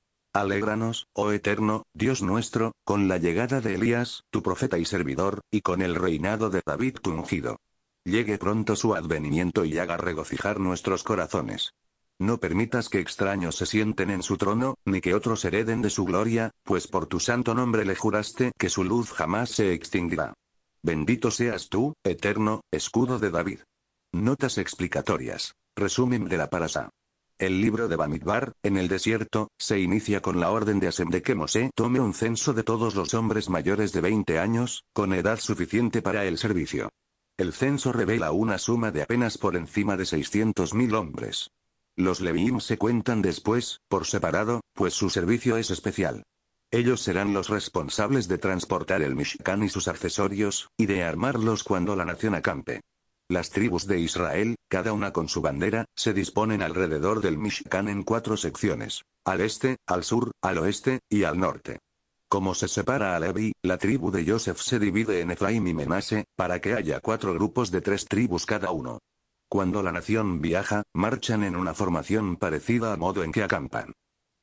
Alégranos, oh eterno, Dios nuestro, con la llegada de Elías, tu profeta y servidor, y con el reinado de David tu ungido. Llegue pronto su advenimiento y haga regocijar nuestros corazones. No permitas que extraños se sienten en su trono, ni que otros hereden de su gloria, pues por tu santo nombre le juraste que su luz jamás se extinguirá. Bendito seas tú, eterno, escudo de David. Notas explicatorias. Resumen de la parasa. El libro de Bamidbar, en el desierto, se inicia con la orden de Asem de que Mosé tome un censo de todos los hombres mayores de 20 años, con edad suficiente para el servicio. El censo revela una suma de apenas por encima de 600.000 hombres. Los Leviim se cuentan después, por separado, pues su servicio es especial. Ellos serán los responsables de transportar el Mishkan y sus accesorios, y de armarlos cuando la nación acampe. Las tribus de Israel, cada una con su bandera, se disponen alrededor del Mishkan en cuatro secciones. Al este, al sur, al oeste, y al norte. Como se separa a Levi, la tribu de Joseph se divide en Efraim y Menase, para que haya cuatro grupos de tres tribus cada uno. Cuando la nación viaja, marchan en una formación parecida a modo en que acampan.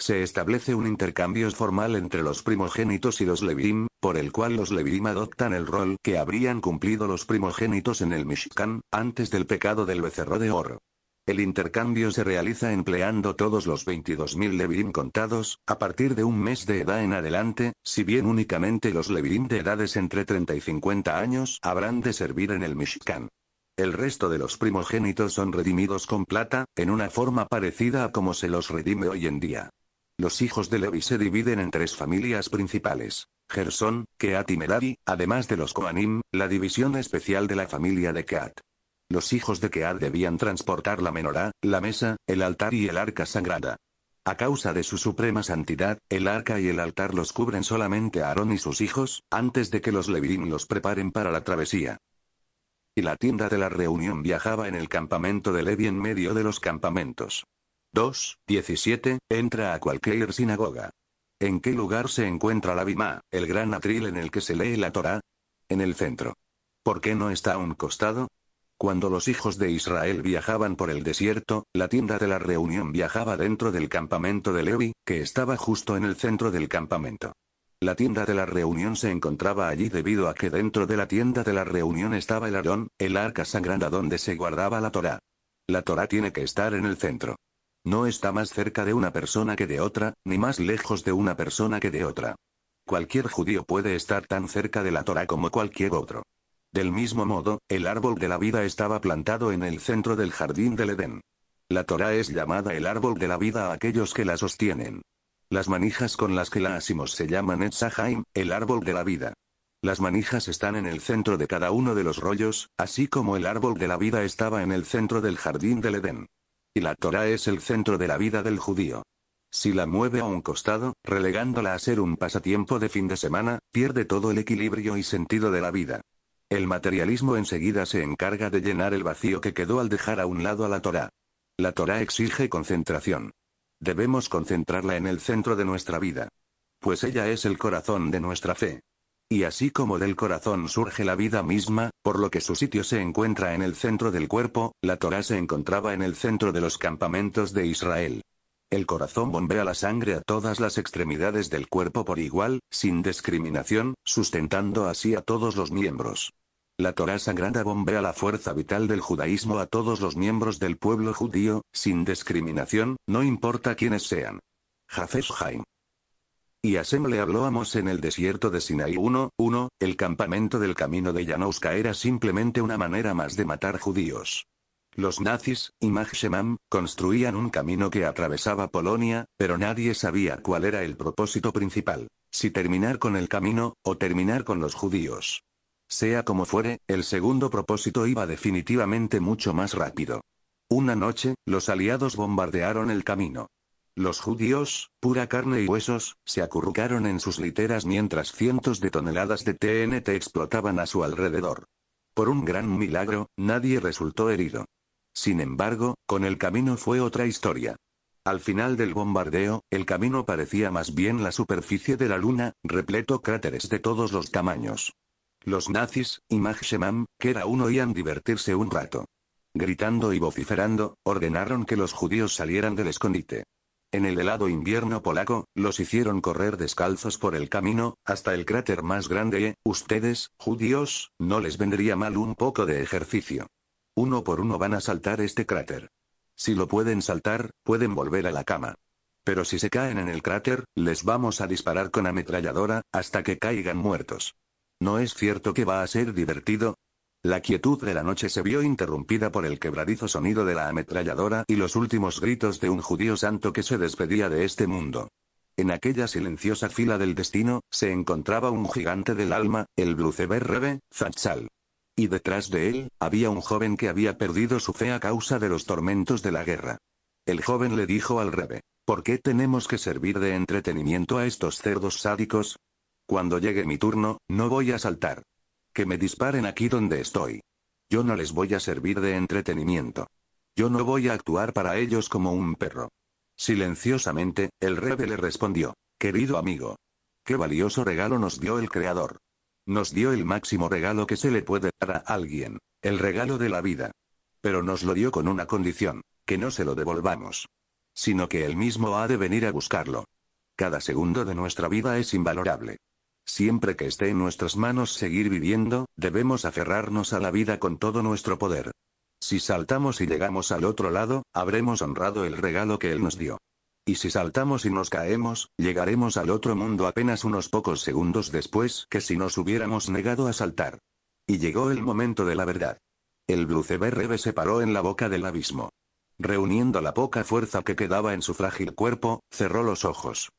Se establece un intercambio formal entre los primogénitos y los Levirim, por el cual los Levirim adoptan el rol que habrían cumplido los primogénitos en el Mishkan, antes del pecado del becerro de oro. El intercambio se realiza empleando todos los 22.000 Levirim contados, a partir de un mes de edad en adelante, si bien únicamente los Levirim de edades entre 30 y 50 años habrán de servir en el Mishkan. El resto de los primogénitos son redimidos con plata, en una forma parecida a como se los redime hoy en día. Los hijos de Levi se dividen en tres familias principales. Gersón, Keat y además de los Koanim, la división especial de la familia de Keat. Los hijos de Keat debían transportar la menorá, la mesa, el altar y el arca sagrada. A causa de su suprema santidad, el arca y el altar los cubren solamente Aarón y sus hijos, antes de que los Leviín los preparen para la travesía. Y la tienda de la reunión viajaba en el campamento de Levi en medio de los campamentos. 2, 17, entra a cualquier sinagoga. ¿En qué lugar se encuentra la Bimá, el gran atril en el que se lee la Torá? En el centro. ¿Por qué no está a un costado? Cuando los hijos de Israel viajaban por el desierto, la tienda de la reunión viajaba dentro del campamento de Levi, que estaba justo en el centro del campamento. La tienda de la reunión se encontraba allí debido a que dentro de la tienda de la reunión estaba el Arón, el arca sagrada donde se guardaba la Torá. La Torá tiene que estar en el centro. No está más cerca de una persona que de otra, ni más lejos de una persona que de otra. Cualquier judío puede estar tan cerca de la Torah como cualquier otro. Del mismo modo, el árbol de la vida estaba plantado en el centro del jardín del Edén. La Torah es llamada el árbol de la vida a aquellos que la sostienen. Las manijas con las que la asimos se llaman Etzahaim, el árbol de la vida. Las manijas están en el centro de cada uno de los rollos, así como el árbol de la vida estaba en el centro del jardín del Edén la Torá es el centro de la vida del judío. Si la mueve a un costado, relegándola a ser un pasatiempo de fin de semana, pierde todo el equilibrio y sentido de la vida. El materialismo enseguida se encarga de llenar el vacío que quedó al dejar a un lado a la Torá. La Torá exige concentración. Debemos concentrarla en el centro de nuestra vida. Pues ella es el corazón de nuestra fe. Y así como del corazón surge la vida misma, por lo que su sitio se encuentra en el centro del cuerpo, la Torah se encontraba en el centro de los campamentos de Israel. El corazón bombea la sangre a todas las extremidades del cuerpo por igual, sin discriminación, sustentando así a todos los miembros. La Torah sagrada bombea la fuerza vital del judaísmo a todos los miembros del pueblo judío, sin discriminación, no importa quiénes sean. Jafes Haim y Sem le habló a Mos en el desierto de Sinaí 1, 1, el campamento del camino de Janowska era simplemente una manera más de matar judíos. Los nazis, y Mag construían un camino que atravesaba Polonia, pero nadie sabía cuál era el propósito principal, si terminar con el camino, o terminar con los judíos. Sea como fuere, el segundo propósito iba definitivamente mucho más rápido. Una noche, los aliados bombardearon el camino. Los judíos, pura carne y huesos, se acurrucaron en sus literas mientras cientos de toneladas de TNT explotaban a su alrededor. Por un gran milagro, nadie resultó herido. Sin embargo, con el camino fue otra historia. Al final del bombardeo, el camino parecía más bien la superficie de la luna, repleto cráteres de todos los tamaños. Los nazis, y Mag que era uno, iban divertirse un rato. Gritando y vociferando, ordenaron que los judíos salieran del escondite. En el helado invierno polaco, los hicieron correr descalzos por el camino, hasta el cráter más grande ¿eh? ustedes, judíos, no les vendría mal un poco de ejercicio. Uno por uno van a saltar este cráter. Si lo pueden saltar, pueden volver a la cama. Pero si se caen en el cráter, les vamos a disparar con ametralladora, hasta que caigan muertos. ¿No es cierto que va a ser divertido? La quietud de la noche se vio interrumpida por el quebradizo sonido de la ametralladora y los últimos gritos de un judío santo que se despedía de este mundo. En aquella silenciosa fila del destino, se encontraba un gigante del alma, el Bluceber Rebe, Zachal. Y detrás de él, había un joven que había perdido su fe a causa de los tormentos de la guerra. El joven le dijo al Rebe, ¿por qué tenemos que servir de entretenimiento a estos cerdos sádicos? Cuando llegue mi turno, no voy a saltar que me disparen aquí donde estoy. Yo no les voy a servir de entretenimiento. Yo no voy a actuar para ellos como un perro. Silenciosamente, el rebe le respondió, querido amigo. Qué valioso regalo nos dio el Creador. Nos dio el máximo regalo que se le puede dar a alguien, el regalo de la vida. Pero nos lo dio con una condición, que no se lo devolvamos. Sino que él mismo ha de venir a buscarlo. Cada segundo de nuestra vida es invalorable. Siempre que esté en nuestras manos seguir viviendo, debemos aferrarnos a la vida con todo nuestro poder. Si saltamos y llegamos al otro lado, habremos honrado el regalo que Él nos dio. Y si saltamos y nos caemos, llegaremos al otro mundo apenas unos pocos segundos después que si nos hubiéramos negado a saltar. Y llegó el momento de la verdad. El Bluceberrebe se paró en la boca del abismo. Reuniendo la poca fuerza que quedaba en su frágil cuerpo, cerró los ojos.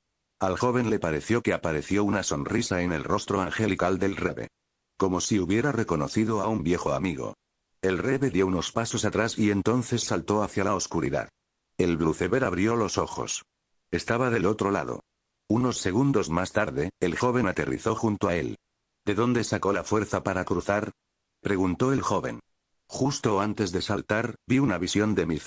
Al joven le pareció que apareció una sonrisa en el rostro angelical del rebe. Como si hubiera reconocido a un viejo amigo. El rebe dio unos pasos atrás y entonces saltó hacia la oscuridad. El brucever abrió los ojos. Estaba del otro lado. Unos segundos más tarde, el joven aterrizó junto a él. ¿De dónde sacó la fuerza para cruzar? preguntó el joven. Justo antes de saltar, vi una visión de mi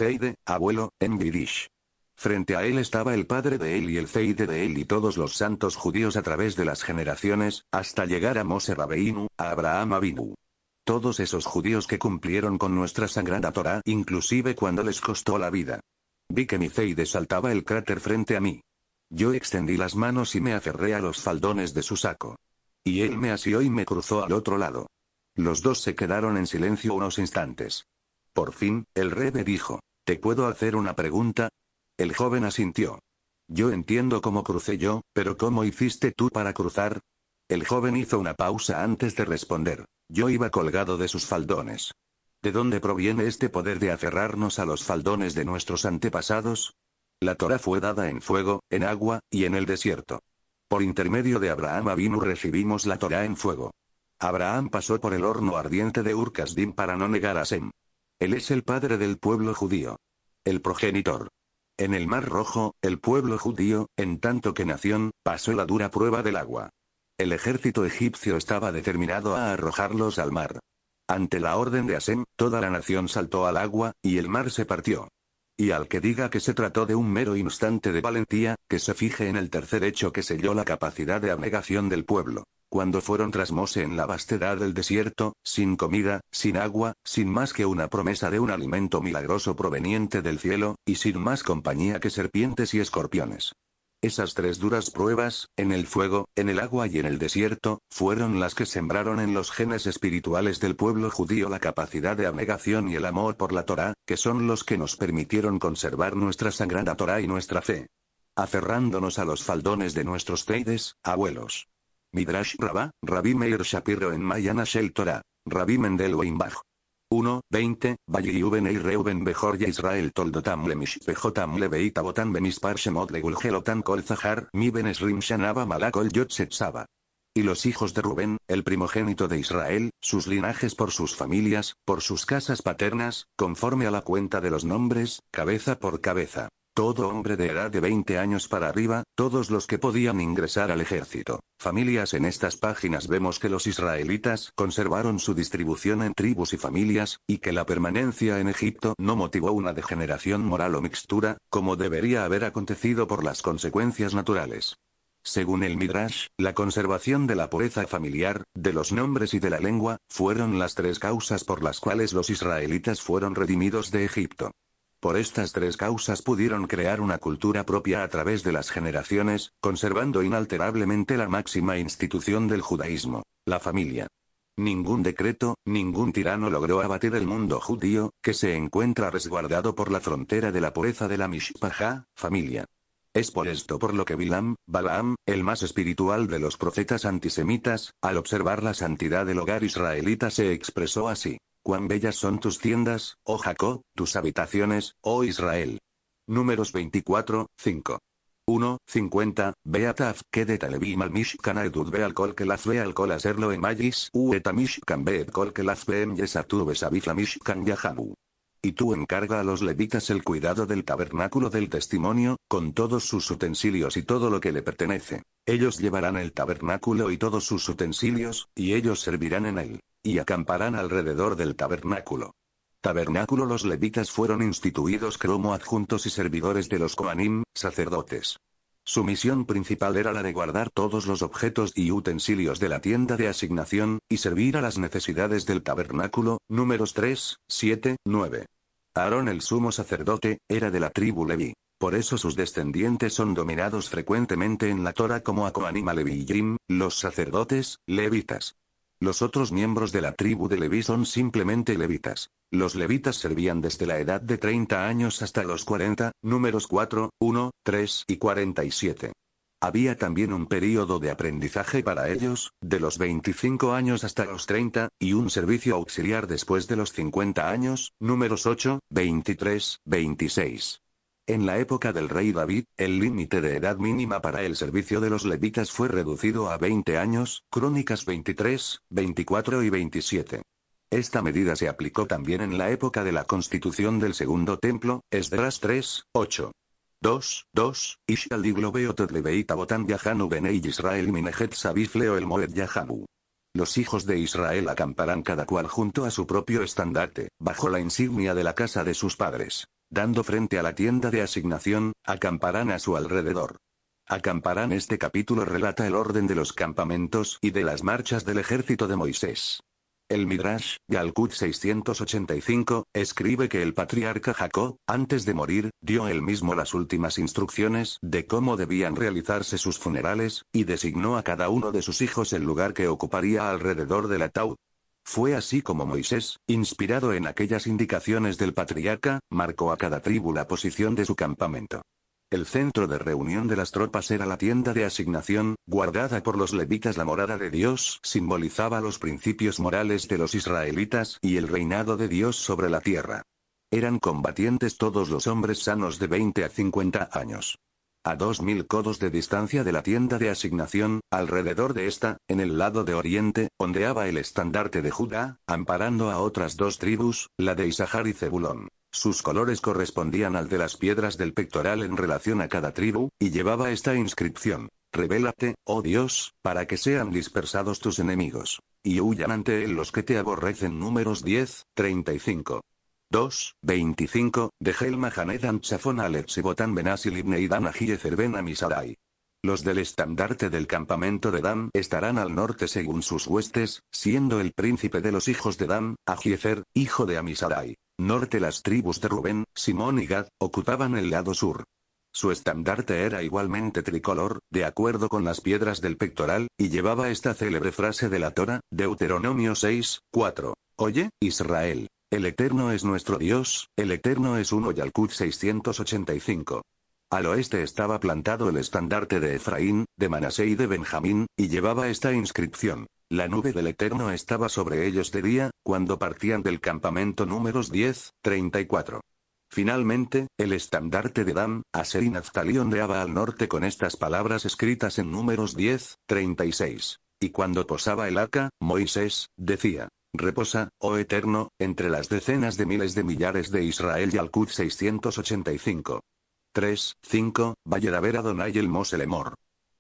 abuelo, en Gridish. Frente a él estaba el padre de él y el ceide de él y todos los santos judíos a través de las generaciones, hasta llegar a Moshe Rabeinu, a Abraham Avinu. Todos esos judíos que cumplieron con nuestra sagrada Torah, inclusive cuando les costó la vida. Vi que mi Zeide saltaba el cráter frente a mí. Yo extendí las manos y me aferré a los faldones de su saco. Y él me asió y me cruzó al otro lado. Los dos se quedaron en silencio unos instantes. Por fin, el rebe dijo, ¿te puedo hacer una pregunta? El joven asintió. Yo entiendo cómo crucé yo, pero ¿cómo hiciste tú para cruzar? El joven hizo una pausa antes de responder. Yo iba colgado de sus faldones. ¿De dónde proviene este poder de aferrarnos a los faldones de nuestros antepasados? La Torah fue dada en fuego, en agua, y en el desierto. Por intermedio de Abraham Avinu recibimos la Torah en fuego. Abraham pasó por el horno ardiente de Ur-Kasdim para no negar a Sem. Él es el padre del pueblo judío. El progenitor en el Mar Rojo, el pueblo judío, en tanto que nación, pasó la dura prueba del agua. El ejército egipcio estaba determinado a arrojarlos al mar. Ante la orden de Asem, toda la nación saltó al agua, y el mar se partió. Y al que diga que se trató de un mero instante de valentía, que se fije en el tercer hecho que selló la capacidad de abnegación del pueblo. Cuando fueron tras Mose en la vastedad del desierto, sin comida, sin agua, sin más que una promesa de un alimento milagroso proveniente del cielo, y sin más compañía que serpientes y escorpiones. Esas tres duras pruebas, en el fuego, en el agua y en el desierto, fueron las que sembraron en los genes espirituales del pueblo judío la capacidad de abnegación y el amor por la Torah, que son los que nos permitieron conservar nuestra sagrada Torah y nuestra fe. Aferrándonos a los faldones de nuestros teides, abuelos, Midrash Rabá, Rabbi Meir Shapiro en Mayana Shel Torah, Rabbi Mendel Weinbach. 1, 20, Valle Uben y Reuben Bejor Israel Toldotam Lemish Behotam Leveita Botan Benispar Shemot Legulgelotan Kol Zahar, mi Benesrim Shanaba Malakol Yotset Saba. Y los hijos de Rubén, el primogénito de Israel, sus linajes por sus familias, por sus casas paternas, conforme a la cuenta de los nombres, cabeza por cabeza. Todo hombre de edad de 20 años para arriba, todos los que podían ingresar al ejército. Familias en estas páginas vemos que los israelitas conservaron su distribución en tribus y familias, y que la permanencia en Egipto no motivó una degeneración moral o mixtura, como debería haber acontecido por las consecuencias naturales. Según el Midrash, la conservación de la pureza familiar, de los nombres y de la lengua, fueron las tres causas por las cuales los israelitas fueron redimidos de Egipto. Por estas tres causas pudieron crear una cultura propia a través de las generaciones, conservando inalterablemente la máxima institución del judaísmo, la familia. Ningún decreto, ningún tirano logró abatir el mundo judío, que se encuentra resguardado por la frontera de la pureza de la Mishpajá, familia. Es por esto por lo que Bilam, Balaam, el más espiritual de los profetas antisemitas, al observar la santidad del hogar israelita se expresó así. Cuán bellas son tus tiendas, oh Jacob, tus habitaciones, oh Israel. Números 24, 5. 1, 50, que de al Mishkan be que las hacerlo en que las Mishkan Y tú encarga a los levitas el cuidado del tabernáculo del testimonio, con todos sus utensilios y todo lo que le pertenece. Ellos llevarán el tabernáculo y todos sus utensilios, y ellos servirán en él y acamparán alrededor del tabernáculo. Tabernáculo Los levitas fueron instituidos como adjuntos y servidores de los Coanim, sacerdotes. Su misión principal era la de guardar todos los objetos y utensilios de la tienda de asignación, y servir a las necesidades del tabernáculo, números 3, 7, 9. Aarón el sumo sacerdote, era de la tribu Leví. Por eso sus descendientes son dominados frecuentemente en la Torah como a Coanim Levi y Jim, los sacerdotes, levitas. Los otros miembros de la tribu de Leví son simplemente levitas. Los levitas servían desde la edad de 30 años hasta los 40, números 4, 1, 3 y 47. Había también un período de aprendizaje para ellos, de los 25 años hasta los 30, y un servicio auxiliar después de los 50 años, números 8, 23, 26. En la época del rey David, el límite de edad mínima para el servicio de los levitas fue reducido a 20 años, Crónicas 23, 24 y 27. Esta medida se aplicó también en la época de la constitución del Segundo Templo, Esdras 3, 8. 2, 2, y Botán Yahanu Benei Israel Minehet Sabifleo el Moed Yahanu. Los hijos de Israel acamparán cada cual junto a su propio estandarte, bajo la insignia de la casa de sus padres. Dando frente a la tienda de asignación, acamparán a su alrededor. Acamparán este capítulo relata el orden de los campamentos y de las marchas del ejército de Moisés. El Midrash, galkut 685, escribe que el patriarca Jacob, antes de morir, dio él mismo las últimas instrucciones de cómo debían realizarse sus funerales, y designó a cada uno de sus hijos el lugar que ocuparía alrededor del ataúd. Fue así como Moisés, inspirado en aquellas indicaciones del patriarca, marcó a cada tribu la posición de su campamento. El centro de reunión de las tropas era la tienda de asignación, guardada por los levitas la morada de Dios simbolizaba los principios morales de los israelitas y el reinado de Dios sobre la tierra. Eran combatientes todos los hombres sanos de 20 a 50 años. A dos mil codos de distancia de la tienda de asignación, alrededor de esta, en el lado de oriente, ondeaba el estandarte de Judá, amparando a otras dos tribus, la de Isahar y Zebulón. Sus colores correspondían al de las piedras del pectoral en relación a cada tribu, y llevaba esta inscripción. Revélate, oh Dios, para que sean dispersados tus enemigos. Y huyan ante él los que te aborrecen. Números 10, 35. 2, 25, de Helma Hanedan Chafon Alex Botan y Dan Los del estandarte del campamento de Dan estarán al norte según sus huestes, siendo el príncipe de los hijos de Dan, Agiezer, hijo de Amisarai. Norte las tribus de Rubén, Simón y Gad, ocupaban el lado sur. Su estandarte era igualmente tricolor, de acuerdo con las piedras del pectoral, y llevaba esta célebre frase de la Torah, Deuteronomio 6, 4. Oye, Israel, el Eterno es nuestro Dios, el Eterno es uno Yalkut 685. Al oeste estaba plantado el estandarte de Efraín, de Manasé y de Benjamín, y llevaba esta inscripción. La nube del Eterno estaba sobre ellos de día, cuando partían del campamento números 10, 34. Finalmente, el estandarte de Dan, Aser y ondeaba al norte con estas palabras escritas en números 10, 36. Y cuando posaba el arca, Moisés, decía, Reposa, oh Eterno, entre las decenas de miles de millares de Israel y al 685. 3, 5, Vayer a Adonai el Mos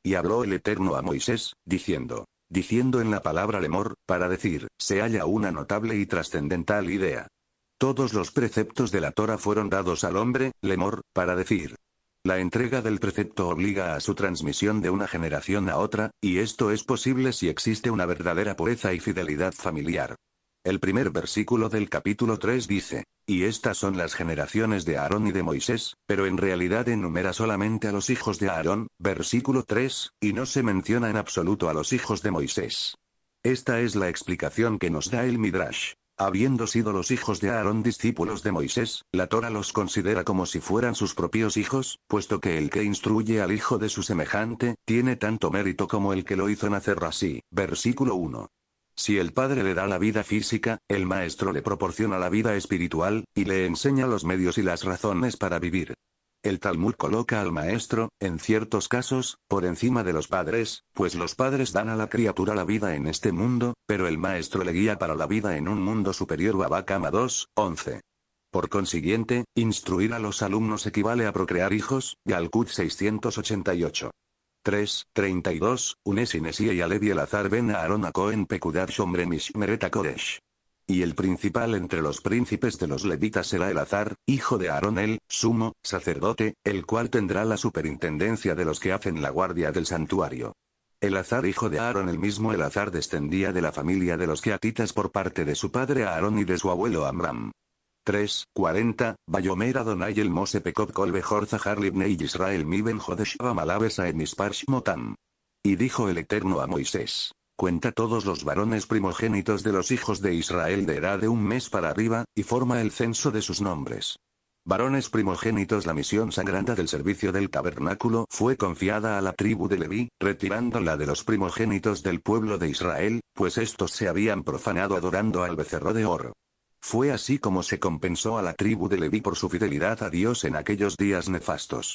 Y habló el Eterno a Moisés, diciendo, diciendo en la palabra lemor, para decir, se halla una notable y trascendental idea. Todos los preceptos de la Torah fueron dados al hombre, lemor, para decir, la entrega del precepto obliga a su transmisión de una generación a otra, y esto es posible si existe una verdadera pureza y fidelidad familiar. El primer versículo del capítulo 3 dice, Y estas son las generaciones de Aarón y de Moisés, pero en realidad enumera solamente a los hijos de Aarón, versículo 3, y no se menciona en absoluto a los hijos de Moisés. Esta es la explicación que nos da el Midrash. Habiendo sido los hijos de Aarón discípulos de Moisés, la Torah los considera como si fueran sus propios hijos, puesto que el que instruye al hijo de su semejante, tiene tanto mérito como el que lo hizo nacer así. Versículo 1. Si el padre le da la vida física, el maestro le proporciona la vida espiritual, y le enseña los medios y las razones para vivir. El Talmud coloca al maestro, en ciertos casos, por encima de los padres, pues los padres dan a la criatura la vida en este mundo, pero el maestro le guía para la vida en un mundo superior. a 2, 11. Por consiguiente, instruir a los alumnos equivale a procrear hijos, Galcud 688. 3, 32, Unes y Alevi Ben Aaron Cohen Pekudar Shomre Kodesh. Y el principal entre los príncipes de los levitas será Elazar, hijo de Aarón el, sumo, sacerdote, el cual tendrá la superintendencia de los que hacen la guardia del santuario. Elazar hijo de Aarón el mismo Elazar descendía de la familia de los queatitas por parte de su padre Aarón y de su abuelo Amram. 3, 40, el Mose Zahar Israel Miben Y dijo el Eterno a Moisés cuenta todos los varones primogénitos de los hijos de Israel de edad de un mes para arriba, y forma el censo de sus nombres. Varones primogénitos La misión sagrada del servicio del tabernáculo fue confiada a la tribu de Leví, retirándola de los primogénitos del pueblo de Israel, pues estos se habían profanado adorando al becerro de oro. Fue así como se compensó a la tribu de Leví por su fidelidad a Dios en aquellos días nefastos.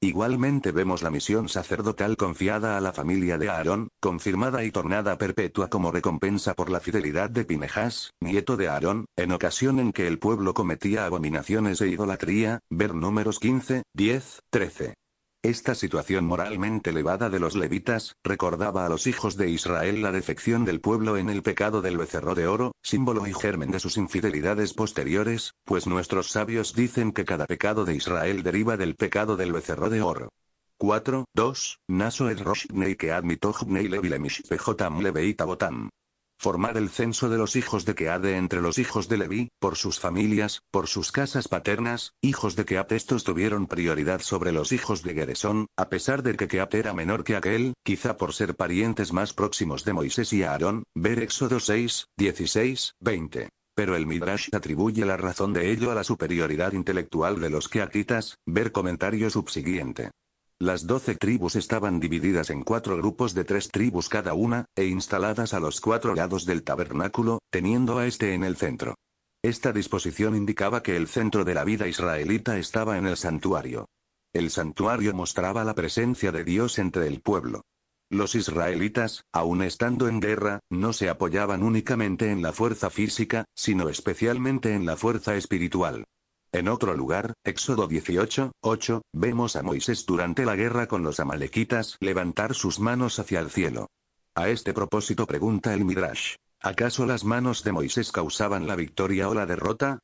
Igualmente vemos la misión sacerdotal confiada a la familia de Aarón, confirmada y tornada perpetua como recompensa por la fidelidad de Pinejas, nieto de Aarón, en ocasión en que el pueblo cometía abominaciones e idolatría, ver números 15, 10, 13. Esta situación moralmente elevada de los levitas, recordaba a los hijos de Israel la defección del pueblo en el pecado del becerro de oro, símbolo y germen de sus infidelidades posteriores, pues nuestros sabios dicen que cada pecado de Israel deriva del pecado del becerro de oro. 4, 2, Naso et Roshnei que Levilemish Pejotam formar el censo de los hijos de Keade entre los hijos de Leví, por sus familias, por sus casas paternas, hijos de Keat estos tuvieron prioridad sobre los hijos de Geresón, a pesar de que Keat era menor que aquel, quizá por ser parientes más próximos de Moisés y Aarón, ver Éxodo 6, 16, 20 pero el Midrash atribuye la razón de ello a la superioridad intelectual de los keatitas, ver comentario subsiguiente. Las doce tribus estaban divididas en cuatro grupos de tres tribus cada una, e instaladas a los cuatro lados del tabernáculo, teniendo a este en el centro. Esta disposición indicaba que el centro de la vida israelita estaba en el santuario. El santuario mostraba la presencia de Dios entre el pueblo. Los israelitas, aun estando en guerra, no se apoyaban únicamente en la fuerza física, sino especialmente en la fuerza espiritual. En otro lugar, Éxodo 18, 8, vemos a Moisés durante la guerra con los amalequitas levantar sus manos hacia el cielo. A este propósito pregunta el Midrash. ¿Acaso las manos de Moisés causaban la victoria o la derrota?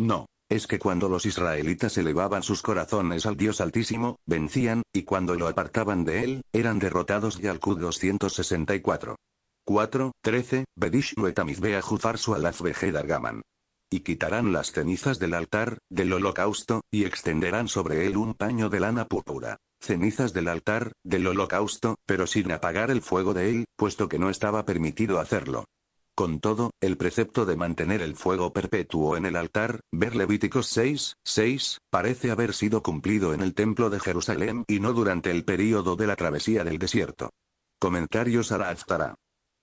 No, es que cuando los israelitas elevaban sus corazones al Dios Altísimo, vencían, y cuando lo apartaban de él, eran derrotados. q 264. 4, 13, ve a juzar su alaf gaman. Y quitarán las cenizas del altar, del holocausto, y extenderán sobre él un paño de lana púrpura. Cenizas del altar, del holocausto, pero sin apagar el fuego de él, puesto que no estaba permitido hacerlo. Con todo, el precepto de mantener el fuego perpetuo en el altar, ver Levíticos 6, 6, parece haber sido cumplido en el templo de Jerusalén y no durante el período de la travesía del desierto. Comentarios a la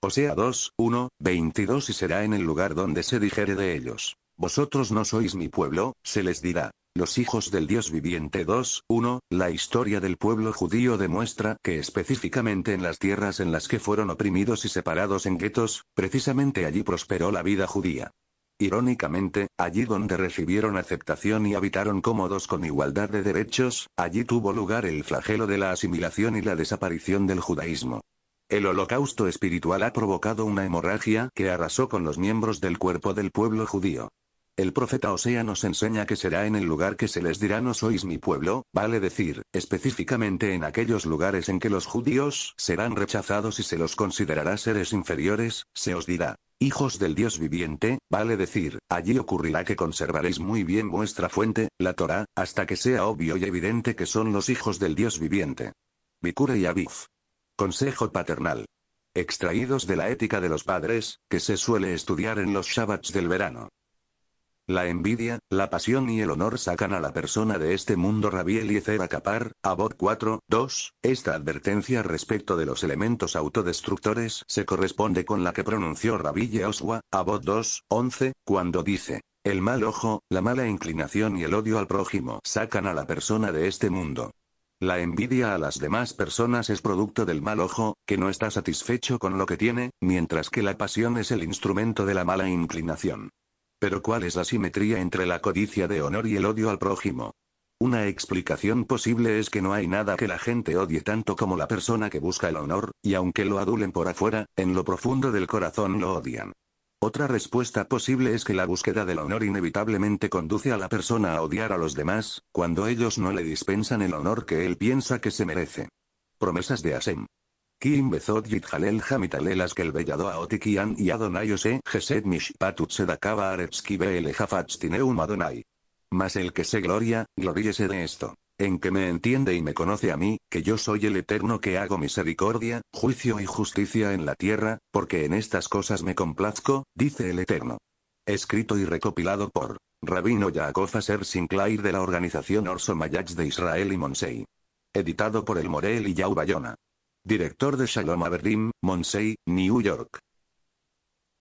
o sea 2, 1, 22 y será en el lugar donde se dijere de ellos. Vosotros no sois mi pueblo, se les dirá. Los hijos del Dios viviente 2, 1, la historia del pueblo judío demuestra que específicamente en las tierras en las que fueron oprimidos y separados en guetos, precisamente allí prosperó la vida judía. Irónicamente, allí donde recibieron aceptación y habitaron cómodos con igualdad de derechos, allí tuvo lugar el flagelo de la asimilación y la desaparición del judaísmo. El holocausto espiritual ha provocado una hemorragia que arrasó con los miembros del cuerpo del pueblo judío. El profeta Osea nos enseña que será en el lugar que se les dirá no sois mi pueblo, vale decir, específicamente en aquellos lugares en que los judíos serán rechazados y se los considerará seres inferiores, se os dirá, hijos del Dios viviente, vale decir, allí ocurrirá que conservaréis muy bien vuestra fuente, la Torá, hasta que sea obvio y evidente que son los hijos del Dios viviente. Bikura y Abif. Consejo paternal. Extraídos de la ética de los padres, que se suele estudiar en los Shabbats del verano. La envidia, la pasión y el honor sacan a la persona de este mundo Rabiel y Acapar, Capar, Abot 4, 2. Esta advertencia respecto de los elementos autodestructores se corresponde con la que pronunció Rabí a Abot 2, 11, cuando dice, el mal ojo, la mala inclinación y el odio al prójimo sacan a la persona de este mundo. La envidia a las demás personas es producto del mal ojo, que no está satisfecho con lo que tiene, mientras que la pasión es el instrumento de la mala inclinación. Pero ¿cuál es la simetría entre la codicia de honor y el odio al prójimo? Una explicación posible es que no hay nada que la gente odie tanto como la persona que busca el honor, y aunque lo adulen por afuera, en lo profundo del corazón lo odian. Otra respuesta posible es que la búsqueda del honor inevitablemente conduce a la persona a odiar a los demás, cuando ellos no le dispensan el honor que él piensa que se merece. Promesas de Asem. Kim Bezot Yithalel Hamitalelas que el vellado Aotikian y Adonai Ose Gesed Mishpatut Sedakaba Arepski Adonai. Mas el que se gloria, gloríese de esto en que me entiende y me conoce a mí, que yo soy el eterno que hago misericordia, juicio y justicia en la tierra, porque en estas cosas me complazco, dice el eterno. Escrito y recopilado por Rabino Yaakov Ser Sinclair de la organización Orso Mayach de Israel y Monsei. Editado por el Morel y Yau Bayona. Director de Shalom Aberdim, Monsei, New York.